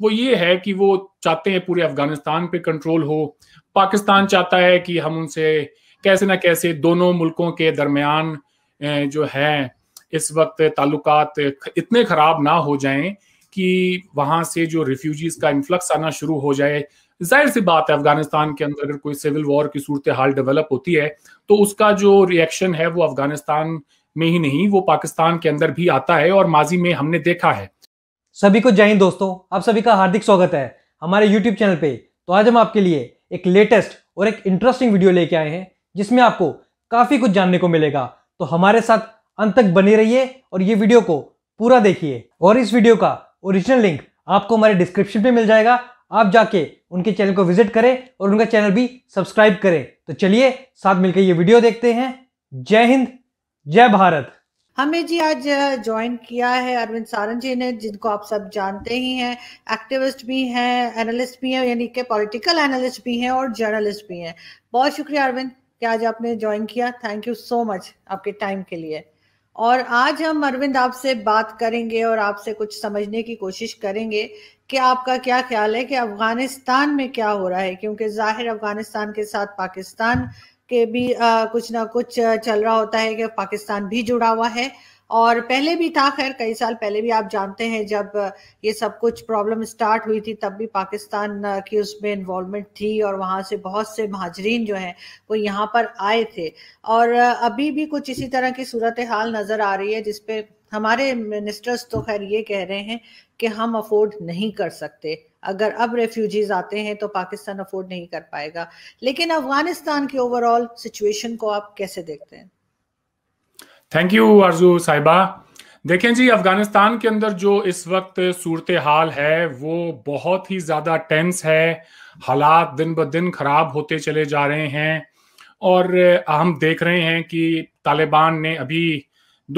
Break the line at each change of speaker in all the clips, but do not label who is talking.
वो ये है कि वो चाहते हैं पूरे अफगानिस्तान पे कंट्रोल हो पाकिस्तान चाहता है कि हम उनसे कैसे ना कैसे दोनों मुल्कों के दरमियान जो है इस वक्त ताल्लुकात इतने ख़राब ना हो जाएं कि वहाँ से जो रिफ्यूजीज़ का इन्फ्लक्स आना शुरू हो जाए जाहिर सी बात है अफगानिस्तान के अंदर अगर कोई सिविल वॉर की सूरत हाल डेवलप होती है तो उसका जो रिएक्शन है वो अफगानिस्तान में ही नहीं वो पाकिस्तान के अंदर भी आता है और माजी में हमने देखा है सभी को जय हिंद दोस्तों आप सभी का हार्दिक स्वागत है हमारे YouTube चैनल पे तो आज हम आपके लिए एक लेटेस्ट और एक
इंटरेस्टिंग वीडियो लेके आए हैं जिसमें आपको काफ़ी कुछ जानने को मिलेगा तो हमारे साथ अंत तक बने रहिए और ये वीडियो को पूरा देखिए और इस वीडियो का ओरिजिनल लिंक आपको हमारे डिस्क्रिप्शन पे मिल जाएगा आप जाके उनके चैनल को विजिट करें और उनका चैनल भी सब्सक्राइब करें तो चलिए साथ मिलकर ये वीडियो देखते हैं जय हिंद जय भारत हमें जी आज ज्वाइन किया है अरविंद सारंग जी ने जिनको आप सब जानते ही हैं एक्टिविस्ट भी हैं एनालिस्ट भी हैं यानी के पॉलिटिकल एनालिस्ट भी हैं और जर्नलिस्ट भी हैं बहुत शुक्रिया अरविंद कि आज आपने ज्वाइन किया थैंक यू सो मच आपके टाइम के लिए और आज हम अरविंद आपसे बात करेंगे और आपसे कुछ समझने की कोशिश करेंगे कि आपका क्या ख्याल है कि अफगानिस्तान में क्या हो रहा है क्योंकि जाहिर अफगानिस्तान के साथ पाकिस्तान के भी आ, कुछ ना कुछ चल रहा होता है कि पाकिस्तान भी जुड़ा हुआ है और पहले भी था खैर कई साल पहले भी आप जानते हैं जब ये सब कुछ प्रॉब्लम स्टार्ट हुई थी तब भी पाकिस्तान की उसमें इन्वॉल्वमेंट थी और वहाँ से बहुत से महाजरीन जो हैं वो यहाँ पर आए थे और अभी भी कुछ इसी तरह की सूरत हाल नज़र आ रही है जिसपे हमारे मिनिस्टर्स तो खैर ये कह रहे हैं कि हम अफोर्ड नहीं कर सकते अगर अब रेफ्यूजीज आते हैं तो पाकिस्तान अफोर्ड नहीं कर पाएगा लेकिन अफगानिस्तान की ओवरऑल सिचुएशन को आप कैसे देखते हैं
थैंक यू आरजू साहिबा देखें जी अफगानिस्तान के अंदर जो इस वक्त सूरत हाल है वो बहुत ही ज़्यादा टेंस है हालात दिन ब दिन खराब होते चले जा रहे हैं और हम देख रहे हैं कि तालिबान ने अभी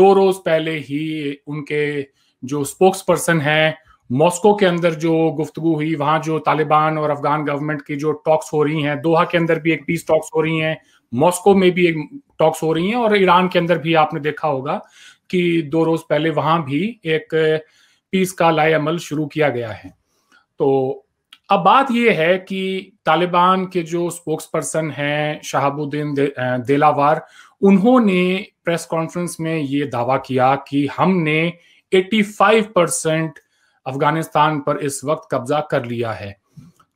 दो रोज़ पहले ही उनके जो स्पोक्स पर्सन है मॉस्को के अंदर जो गुफ्तु हुई वहां जो तालिबान और अफगान गवर्नमेंट की जो टॉक्स हो रही हैं दोहा के अंदर भी एक पीस टॉक्स हो रही हैं मॉस्को में भी एक टॉक्स हो रही हैं और ईरान के अंदर भी आपने देखा होगा कि दो रोज पहले वहां भी एक पीस का लाए अमल शुरू किया गया है तो अब बात यह है कि तालिबान के जो स्पोक्स पर्सन हैं शहाबुद्दीन देलावार उन्होंने प्रेस कॉन्फ्रेंस में ये दावा किया कि हमने 85 परसेंट अफगानिस्तान पर इस वक्त कब्जा कर लिया है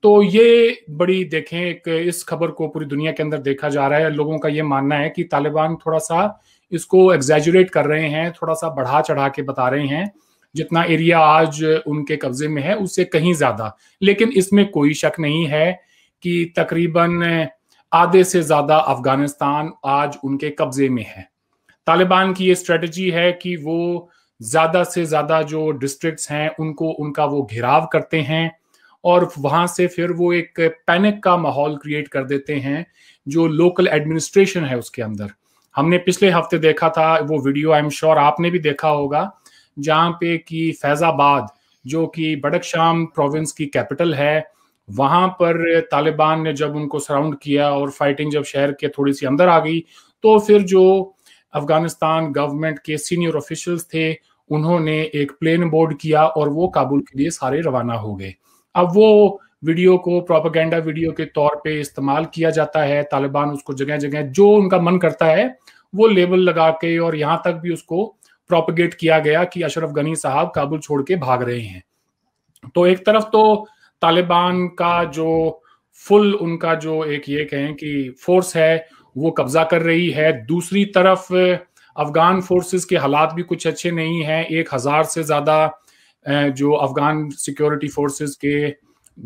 तो ये बड़ी देखें एक इस खबर को पूरी दुनिया के अंदर देखा जा रहा है लोगों का ये मानना है कि तालिबान थोड़ा सा इसको एग्जेजरेट कर रहे हैं थोड़ा सा बढ़ा चढ़ा के बता रहे हैं जितना एरिया आज उनके कब्जे में है उससे कहीं ज्यादा लेकिन इसमें कोई शक नहीं है कि तकरीबन आधे से ज्यादा अफगानिस्तान आज उनके कब्जे में है तालिबान की ये स्ट्रेटजी है कि वो ज्यादा से ज्यादा जो डिस्ट्रिक्ट्स हैं उनको उनका वो घेराव करते हैं और वहां से फिर वो एक पैनिक का माहौल क्रिएट कर देते हैं जो लोकल एडमिनिस्ट्रेशन है उसके अंदर हमने पिछले हफ्ते देखा था वो वीडियो आई एम श्योर आपने भी देखा होगा जहाँ पे कि फैज़ाबाद जो कि बडकशाम प्रोविंस की कैपिटल है वहां पर तालिबान ने जब उनको सराउंड किया और फाइटिंग जब शहर के थोड़ी सी अंदर आ गई तो फिर जो अफगानिस्तान गवर्नमेंट के सीनियर ऑफिशियल्स थे उन्होंने एक प्लेन बोर्ड किया और वो काबुल के लिए सारे रवाना हो गए अब वो वीडियो को प्रोपागेंडा वीडियो के तौर पे इस्तेमाल किया जाता है तालिबान उसको जगह जगह जो उनका मन करता है वो लेबल लगा के और यहाँ तक भी उसको प्रोपगेट किया गया कि अशरफ गनी साहब काबुल छोड़ के भाग रहे हैं तो एक तरफ तो तालिबान का जो फुल उनका जो एक ये कहें कि फोर्स है वो कब्जा कर रही है दूसरी तरफ अफगान फोर्सेस के हालात भी कुछ अच्छे नहीं हैं एक हजार से ज्यादा जो अफगान सिक्योरिटी फोर्सेस के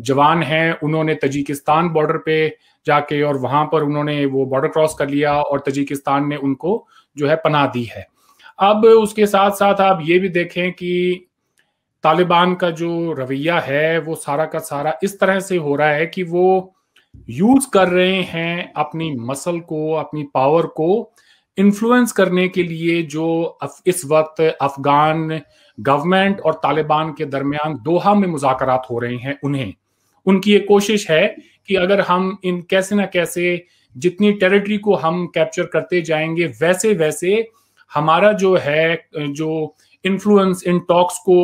जवान हैं उन्होंने तजिकिस्तान बॉर्डर पे जाके और वहां पर उन्होंने वो बॉर्डर क्रॉस कर लिया और तजिकिस्तान ने उनको जो है पना दी है अब उसके साथ साथ आप ये भी देखें कि तालिबान का जो रवैया है वो सारा का सारा इस तरह से हो रहा है कि वो यूज कर रहे हैं अपनी मसल को अपनी पावर को इन्फ्लुएंस करने के लिए जो इस वक्त अफगान गवर्नमेंट और तालिबान के दरमियान दोहा में मुजाकरात हो रहे हैं उन्हें उनकी ये कोशिश है कि अगर हम इन कैसे ना कैसे जितनी टेरिटरी को हम कैप्चर करते जाएंगे वैसे वैसे हमारा जो है जो इन्फ्लुएंस इन टॉक्स को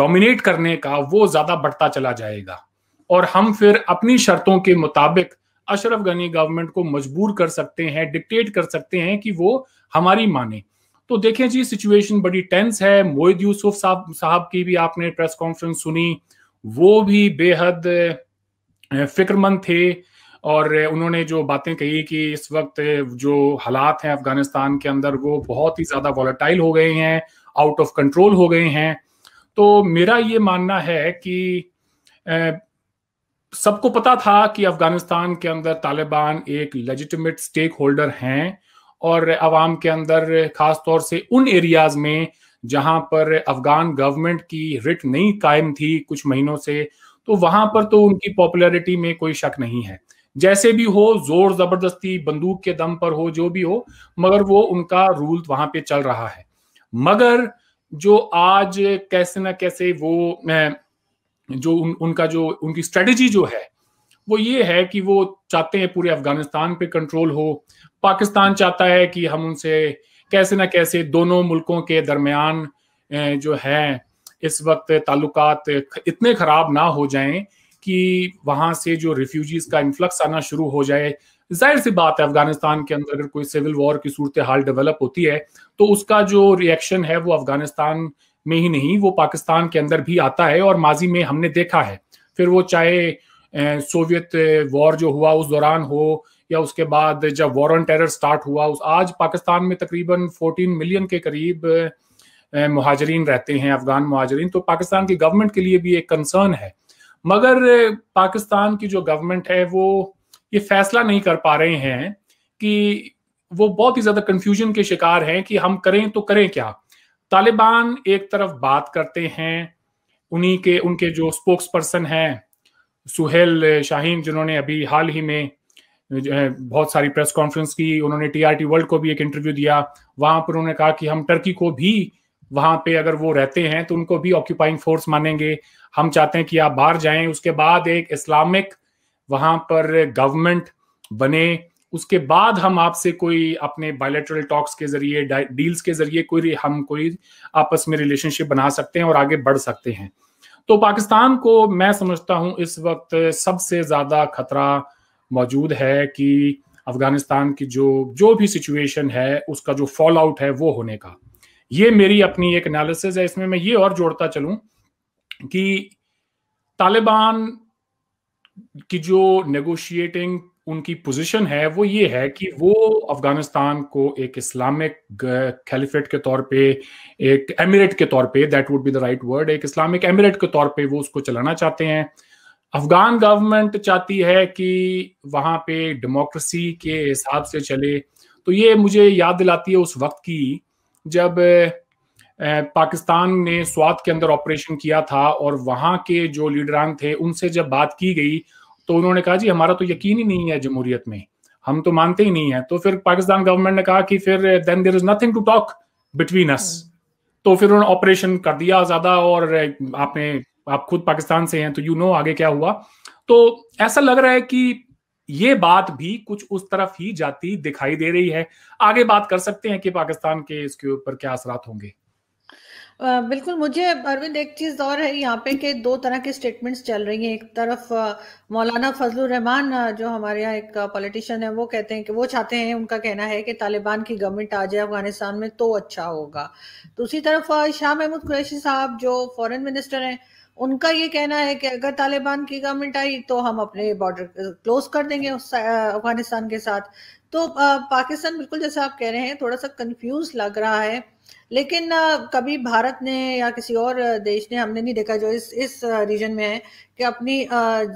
डोमिनेट करने का वो ज्यादा बढ़ता चला जाएगा और हम फिर अपनी शर्तों के मुताबिक अशरफ गनी गवर्नमेंट को मजबूर कर सकते हैं डिक्टेट कर सकते हैं कि वो हमारी माने तो देखें जी सिचुएशन बड़ी टेंस है मोहिद यूसुफ साहब साहब की भी आपने प्रेस कॉन्फ्रेंस सुनी वो भी बेहद फिक्रमंद थे और उन्होंने जो बातें कही कि इस वक्त जो हालात हैं अफगानिस्तान के अंदर वो बहुत ही ज़्यादा वॉलेटाइल हो गए हैं आउट ऑफ कंट्रोल हो गए हैं तो मेरा ये मानना है कि सबको पता था कि अफगानिस्तान के अंदर तालिबान एक लेजिटिमेट स्टेक होल्डर हैं और आवाम के अंदर खास तौर से उन एरियाज में जहां पर अफगान गवर्नमेंट की रिट नहीं कायम थी कुछ महीनों से तो वहां पर तो उनकी पॉपुलैरिटी में कोई शक नहीं है जैसे भी हो जोर जबरदस्ती बंदूक के दम पर हो जो भी हो मगर वो उनका रूल वहां पे चल रहा है मगर जो आज कैसे ना कैसे वो जो उन, उनका जो उनकी स्ट्रेटजी जो है वो ये है कि वो चाहते हैं पूरे अफगानिस्तान पे कंट्रोल हो पाकिस्तान चाहता है कि हम उनसे कैसे ना कैसे दोनों मुल्कों के दरमियान जो है इस वक्त ताल्लुकात इतने ख़राब ना हो जाएं कि वहां से जो रिफ्यूजीज का इन्फ्लक्स आना शुरू हो जाए जाहिर सी बात है अफगानिस्तान के अंदर अगर कोई सिविल वॉर की सूरत हाल डेवलप होती है तो उसका जो रिएक्शन है वो अफगानिस्तान में ही नहीं वो पाकिस्तान के अंदर भी आता है और माजी में हमने देखा है फिर वो चाहे सोवियत वॉर जो हुआ उस दौरान हो या उसके बाद जब वॉर ऑन टेरर स्टार्ट हुआ उस आज पाकिस्तान में तकरीबन 14 मिलियन के करीब महाजरीन रहते हैं अफगान महाजरीन तो पाकिस्तान की गवर्नमेंट के लिए भी एक कंसर्न है मगर पाकिस्तान की जो गवर्नमेंट है वो ये फैसला नहीं कर पा रहे हैं कि वो बहुत ही ज़्यादा कंफ्यूजन के शिकार हैं कि हम करें तो करें क्या तालिबान एक तरफ बात करते हैं उन्हीं के उनके जो स्पोक्स पर्सन हैं सुहेल शाहीन जिन्होंने अभी हाल ही में बहुत सारी प्रेस कॉन्फ्रेंस की उन्होंने टीआरटी वर्ल्ड को भी एक इंटरव्यू दिया वहां पर उन्होंने कहा कि हम टर्की को भी वहां पे अगर वो रहते हैं तो उनको भी ऑक्यूपाइंग फोर्स मानेंगे हम चाहते हैं कि आप बाहर जाएं उसके बाद एक इस्लामिक वहां पर गवर्नमेंट बने उसके बाद हम आपसे कोई अपने बायोलेटरल टॉक्स के जरिए डील्स के जरिए कोई हम कोई आपस में रिलेशनशिप बना सकते हैं और आगे बढ़ सकते हैं तो पाकिस्तान को मैं समझता हूं इस वक्त सबसे ज्यादा खतरा मौजूद है कि अफगानिस्तान की जो जो भी सिचुएशन है उसका जो फॉल आउट है वो होने का ये मेरी अपनी एक एनालिसिस है इसमें मैं ये और जोड़ता चलूं कि तालिबान की जो नेगोशिएटिंग उनकी पोजीशन है वो ये है कि वो अफगानिस्तान को एक इस्लामिक कैलिफेट के तौर पे एक एमिरेट के तौर पे that would be the right word एक इस्लामिक एमिरेट के तौर पे वो उसको चलाना चाहते हैं अफगान गवर्नमेंट चाहती है कि वहां पे डेमोक्रेसी के हिसाब से चले तो ये मुझे याद दिलाती है उस वक्त की जब पाकिस्तान ने स्वात के अंदर ऑपरेशन किया था और वहां के जो लीडरान थे उनसे जब बात की गई तो उन्होंने कहा जी हमारा तो यकीन ही नहीं है जमहूरियत में हम तो मानते ही नहीं है तो फिर पाकिस्तान गवर्नमेंट ने कहा कि फिर then there is nothing to talk between us तो फिर उन्होंने ऑपरेशन कर दिया ज्यादा और आपने आप खुद पाकिस्तान से हैं तो यू you नो know आगे क्या हुआ तो ऐसा लग रहा है कि ये बात भी कुछ उस तरफ ही जाती दिखाई दे रही है आगे बात कर सकते हैं कि पाकिस्तान के इसके ऊपर क्या असरात होंगे
बिल्कुल मुझे अरविंद एक चीज और है यहाँ पे कि दो तरह के स्टेटमेंट्स चल रही हैं एक तरफ मौलाना फजल रहमान जो हमारे यहाँ एक पॉलिटिशियन है वो कहते हैं कि वो चाहते हैं उनका कहना है कि तालिबान की गवर्नमेंट आ जाए अफगानिस्तान में तो अच्छा होगा दूसरी तरफ शाह महमूद कुरैशी साहब जो फॉरन मिनिस्टर हैं उनका ये कहना है कि अगर तालिबान की गवर्नमेंट आई तो हम अपने बॉर्डर क्लोज कर देंगे अफगानिस्तान के साथ तो पाकिस्तान बिल्कुल जैसा आप कह रहे हैं थोड़ा सा कंफ्यूज लग रहा है लेकिन कभी भारत ने या किसी और देश ने हमने नहीं देखा जो इस इस रीजन में है कि अपनी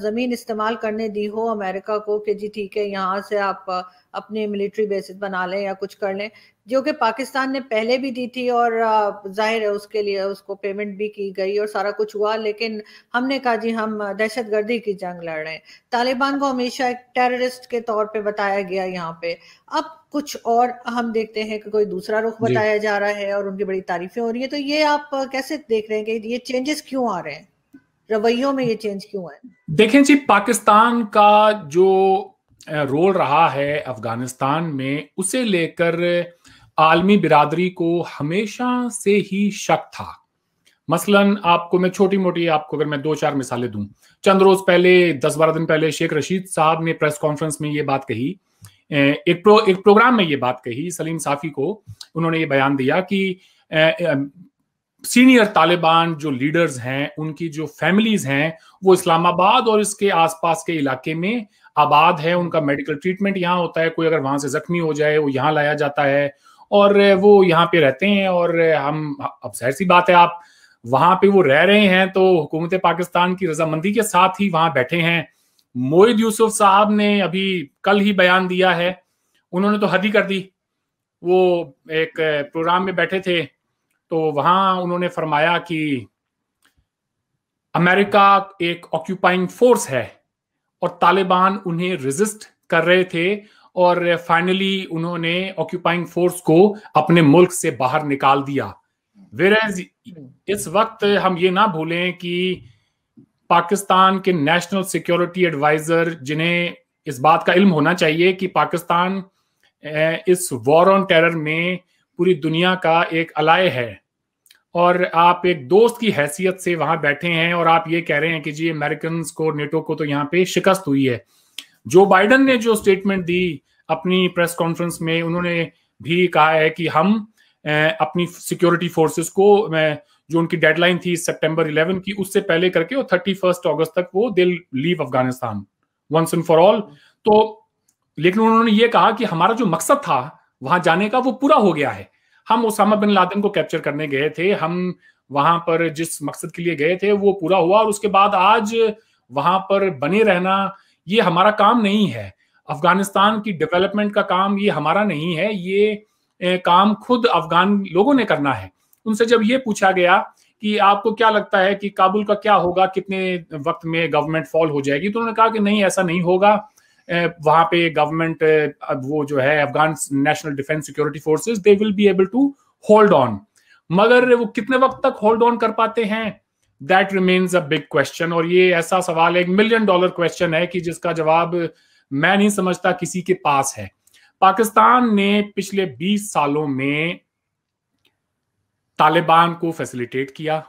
ज़मीन इस्तेमाल करने दी हो अमेरिका को कि जी ठीक है यहाँ से आप अपने मिलिट्री बेसिस बना लें या कुछ कर लें जो कि पाकिस्तान ने पहले भी दी थी और जाहिर है उसके लिए उसको पेमेंट भी की गई और सारा कुछ हुआ लेकिन हमने कहा जी हम दहशत गर्दी की जंग लड़ रहे हैं तालिबान को हमेशा एक टेररिस्ट के तौर पे बताया गया यहाँ पे अब कुछ और हम देखते हैं कि कोई दूसरा रुख बताया जा रहा है और और उनकी बड़ी तारीफें हो रही है तो ये आप कैसे देख रहे हैं कि ये चेंजेस क्यों आ रहे हैं रवैयों में ये चेंज क्यों है
देखें जी पाकिस्तान का जो रोल रहा है अफगानिस्तान में उसे लेकर आलमी बिरादरी को हमेशा से ही शक था मसलन आपको मैं छोटी मोटी आपको अगर मैं दो चार मिसालें दूं चंद रोज पहले दस बारह दिन पहले शेख रशीद साहब ने प्रेस कॉन्फ्रेंस में ये बात कही एक प्रो एक प्रोग्राम में ये बात कही सलीम साफी को उन्होंने ये बयान दिया कि सीनियर तालिबान जो लीडर्स हैं उनकी जो फैमिलीज हैं वो इस्लामाबाद और इसके आसपास के इलाके में आबाद है उनका मेडिकल ट्रीटमेंट यहाँ होता है कोई अगर वहां से जख्मी हो जाए वो यहाँ लाया जाता है और वो यहाँ पे रहते हैं और हम अब जहर सी बात है आप वहां पे वो रह रहे हैं तो हुकूमत पाकिस्तान की रजामंदी के साथ ही वहां बैठे हैं मोहित यूसुफ साहब ने अभी कल ही बयान दिया है उन्होंने तो हद ही कर दी वो एक प्रोग्राम में बैठे थे तो वहां उन्होंने फरमाया कि अमेरिका एक ऑक्यूपाइंग फोर्स है और तालिबान उन्हें रिजिस्ट कर रहे थे और फाइनली उन्होंने ऑक्यूपाइंग फोर्स को अपने मुल्क से बाहर निकाल दिया वेर hmm. इस वक्त हम ये ना भूलें कि पाकिस्तान के नेशनल सिक्योरिटी एडवाइजर जिन्हें इस बात का इल्म होना चाहिए कि पाकिस्तान इस वॉर ऑन टेरर में पूरी दुनिया का एक अलाय है और आप एक दोस्त की हैसियत से वहां बैठे हैं और आप ये कह रहे हैं कि जी अमेरिकन को नेटो को तो यहाँ पे शिकस्त हुई है जो बाइडन ने जो स्टेटमेंट दी अपनी प्रेस कॉन्फ्रेंस में उन्होंने भी कहा है कि हम अपनी सिक्योरिटी फोर्सेस को जो उनकी डेडलाइन थी सितंबर इलेवन की उससे पहले करके वो थर्टी फर्स्ट ऑगस्ट तक वो they'll leave Afghanistan once and for all तो लेकिन उन्होंने ये कहा कि हमारा जो मकसद था वहां जाने का वो पूरा हो गया है हम ओसामा बिन लादेन को कैप्चर करने गए थे हम वहां पर जिस मकसद के लिए गए थे वो पूरा हुआ और उसके बाद आज वहां पर बने रहना ये हमारा काम नहीं है अफगानिस्तान की डेवलपमेंट का काम ये हमारा नहीं है ये काम खुद अफगान लोगों ने करना है उनसे जब ये पूछा गया कि आपको क्या लगता है कि काबुल का क्या होगा कितने वक्त में गवर्नमेंट फॉल हो जाएगी तो उन्होंने कहा कि नहीं ऐसा नहीं होगा वहां पे गवर्नमेंट वो जो है Afghan national defence security forces they will be able to hold on मगर वो कितने वक्त तक होल्ड ऑन कर पाते हैं that remains a big question और ये ऐसा सवाल एक मिलियन डॉलर क्वेश्चन है कि जिसका जवाब मैं नहीं समझता किसी के पास है पाकिस्तान ने पिछले 20 सालों में तालिबान को फैसिलिटेट किया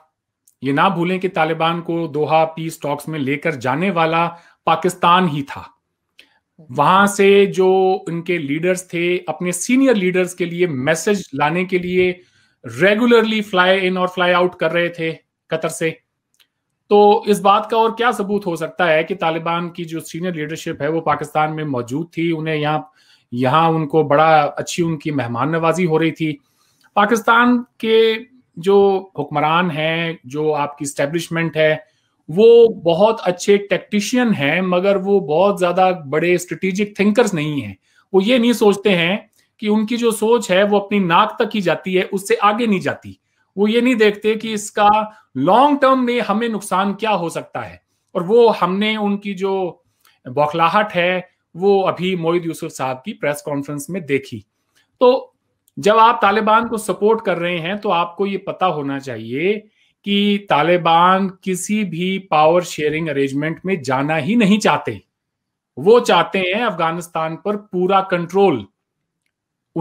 ये ना भूलें कि तालिबान को दोहा पीस टॉक्स में लेकर जाने वाला पाकिस्तान ही था वहां से जो उनके लीडर्स थे अपने सीनियर लीडर्स के लिए मैसेज लाने के लिए रेगुलरली फ्लाई इन और फ्लाई आउट कर रहे थे कतर से तो इस बात का और क्या सबूत हो सकता है कि तालिबान की जो सीनियर लीडरशिप है वो पाकिस्तान में मौजूद थी उन्हें यहाँ यहाँ उनको बड़ा अच्छी उनकी मेहमान नवाजी हो रही थी पाकिस्तान के जो हुक्मरान हैं जो आपकी स्टैब्लिशमेंट है वो बहुत अच्छे टेक्टिशियन हैं मगर वो बहुत ज़्यादा बड़े स्ट्रेटिजिक थिंकर्स नहीं हैं वो ये नहीं सोचते हैं कि उनकी जो सोच है वो अपनी नाक तक ही जाती है उससे आगे नहीं जाती वो ये नहीं देखते कि इसका लॉन्ग टर्म में हमें नुकसान क्या हो सकता है और वो हमने उनकी जो बौखलाहट है वो अभी मोहित यूसुफ साहब की प्रेस कॉन्फ्रेंस में देखी तो जब आप तालिबान को सपोर्ट कर रहे हैं तो आपको ये पता होना चाहिए कि तालिबान किसी भी पावर शेयरिंग अरेंजमेंट में जाना ही नहीं चाहते वो चाहते हैं अफगानिस्तान पर पूरा कंट्रोल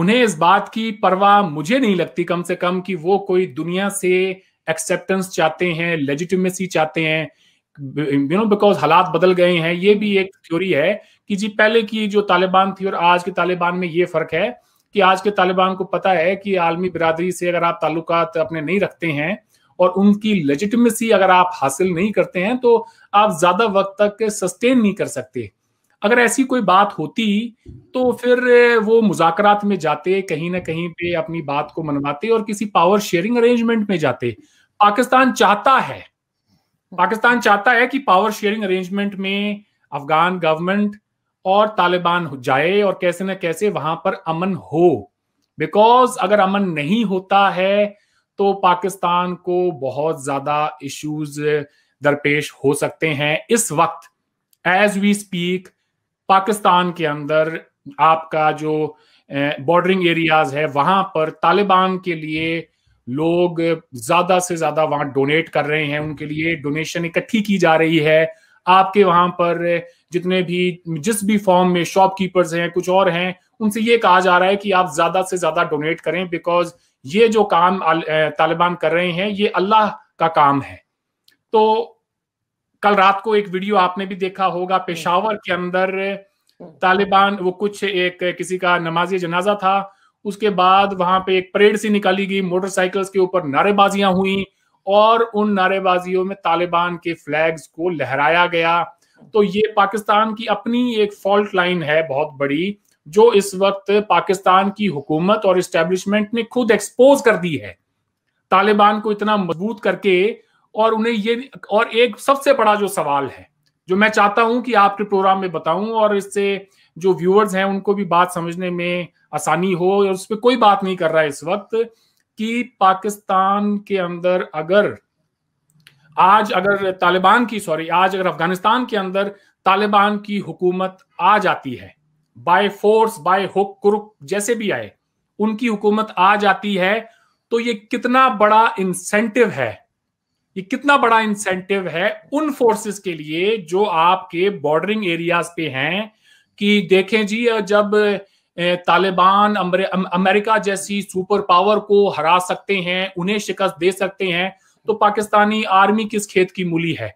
उन्हें इस बात की परवाह मुझे नहीं लगती कम से कम कि वो कोई दुनिया से एक्सेप्टेंस चाहते हैं लेजिटिमेसी चाहते हैं यू नो बिकॉज हालात बदल गए हैं ये भी एक थ्योरी है कि जी पहले की जो तालिबान थी और आज के तालिबान में ये फर्क है कि आज के तालिबान को पता है कि आलमी बिरादरी से अगर आप ताल्लुक अपने नहीं रखते हैं और उनकी लजिटमेसी अगर आप हासिल नहीं करते हैं तो आप ज्यादा वक्त तक सस्टेन नहीं कर सकते अगर ऐसी कोई बात होती तो फिर वो मुजाकरात में जाते कहीं ना कहीं पे अपनी बात को मनवाते और किसी पावर शेयरिंग अरेंजमेंट में जाते पाकिस्तान चाहता है पाकिस्तान चाहता है कि पावर शेयरिंग अरेंजमेंट में अफगान गवर्नमेंट और तालिबान जाए और कैसे ना कैसे वहां पर अमन हो बिकॉज अगर अमन नहीं होता है तो पाकिस्तान को बहुत ज्यादा इश्यूज दरपेश हो सकते हैं इस वक्त एज वी स्पीक पाकिस्तान के अंदर आपका जो बॉर्डरिंग एरियाज है वहां पर तालिबान के लिए लोग ज्यादा से ज्यादा वहां डोनेट कर रहे हैं उनके लिए डोनेशन इकट्ठी की जा रही है आपके वहां पर जितने भी जिस भी फॉर्म में शॉपकीपर्स हैं कुछ और हैं उनसे ये कहा जा रहा है कि आप ज्यादा से ज्यादा डोनेट करें बिकॉज ये जो काम तालिबान कर रहे हैं ये अल्लाह का काम है तो कल रात को एक वीडियो आपने भी देखा होगा हम्म। पेशावर के अंदर हम्म। तालिबान वो कुछ एक किसी का नमाजी जनाजा था उसके बाद वहां पे एक परेड सी निकाली गई मोटरसाइकिल्स के ऊपर नारेबाजियां हुई और उन नारेबाजियों में तालिबान के फ्लैग्स को लहराया गया तो ये पाकिस्तान की अपनी एक फॉल्ट लाइन है बहुत बड़ी जो इस वक्त पाकिस्तान की हुकूमत और इस्टेब्लिशमेंट ने खुद एक्सपोज कर दी है तालिबान को इतना मजबूत करके और उन्हें ये और एक सबसे बड़ा जो सवाल है जो मैं चाहता हूं कि आपके प्रोग्राम में बताऊं और इससे जो व्यूअर्स हैं उनको भी बात समझने में आसानी हो और उस पर कोई बात नहीं कर रहा है इस वक्त कि पाकिस्तान के अंदर अगर आज अगर तालिबान की सॉरी आज अगर अफगानिस्तान के अंदर तालिबान की हुकूमत आ जाती है by force by hook crook जैसे भी आए उनकी हुकूमत आ जाती है तो ये कितना बड़ा इंसेंटिव है ये कितना बड़ा इंसेंटिव है उन फोर्सेस के लिए जो आपके बॉर्डरिंग एरियाज पे हैं कि देखें जी जब तालिबान अमेरिका जैसी सुपर पावर को हरा सकते हैं उन्हें शिकस्त दे सकते हैं तो पाकिस्तानी आर्मी किस खेत की मूली है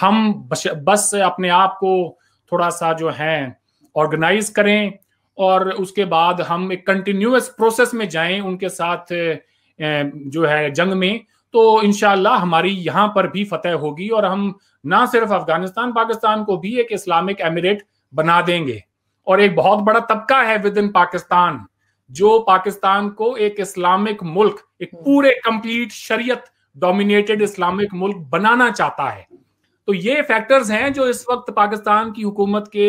हम बस, अपने आप को थोड़ा सा जो है ऑर्गेनाइज करें और उसके बाद हम एक कंटिन्यूस प्रोसेस में जाएं उनके साथ जो है जंग में तो इनशाला हमारी यहाँ पर भी फतेह होगी और हम ना सिर्फ अफगानिस्तान पाकिस्तान को भी एक इस्लामिक एमिरेट बना देंगे और एक बहुत बड़ा तबका है विद इन पाकिस्तान जो पाकिस्तान को एक इस्लामिक मुल्क एक हम्म। पूरे कंप्लीट शरीयत डोमिनेटेड इस्लामिक मुल्क बनाना चाहता है तो ये फैक्टर्स हैं जो इस वक्त पाकिस्तान की हुकूमत के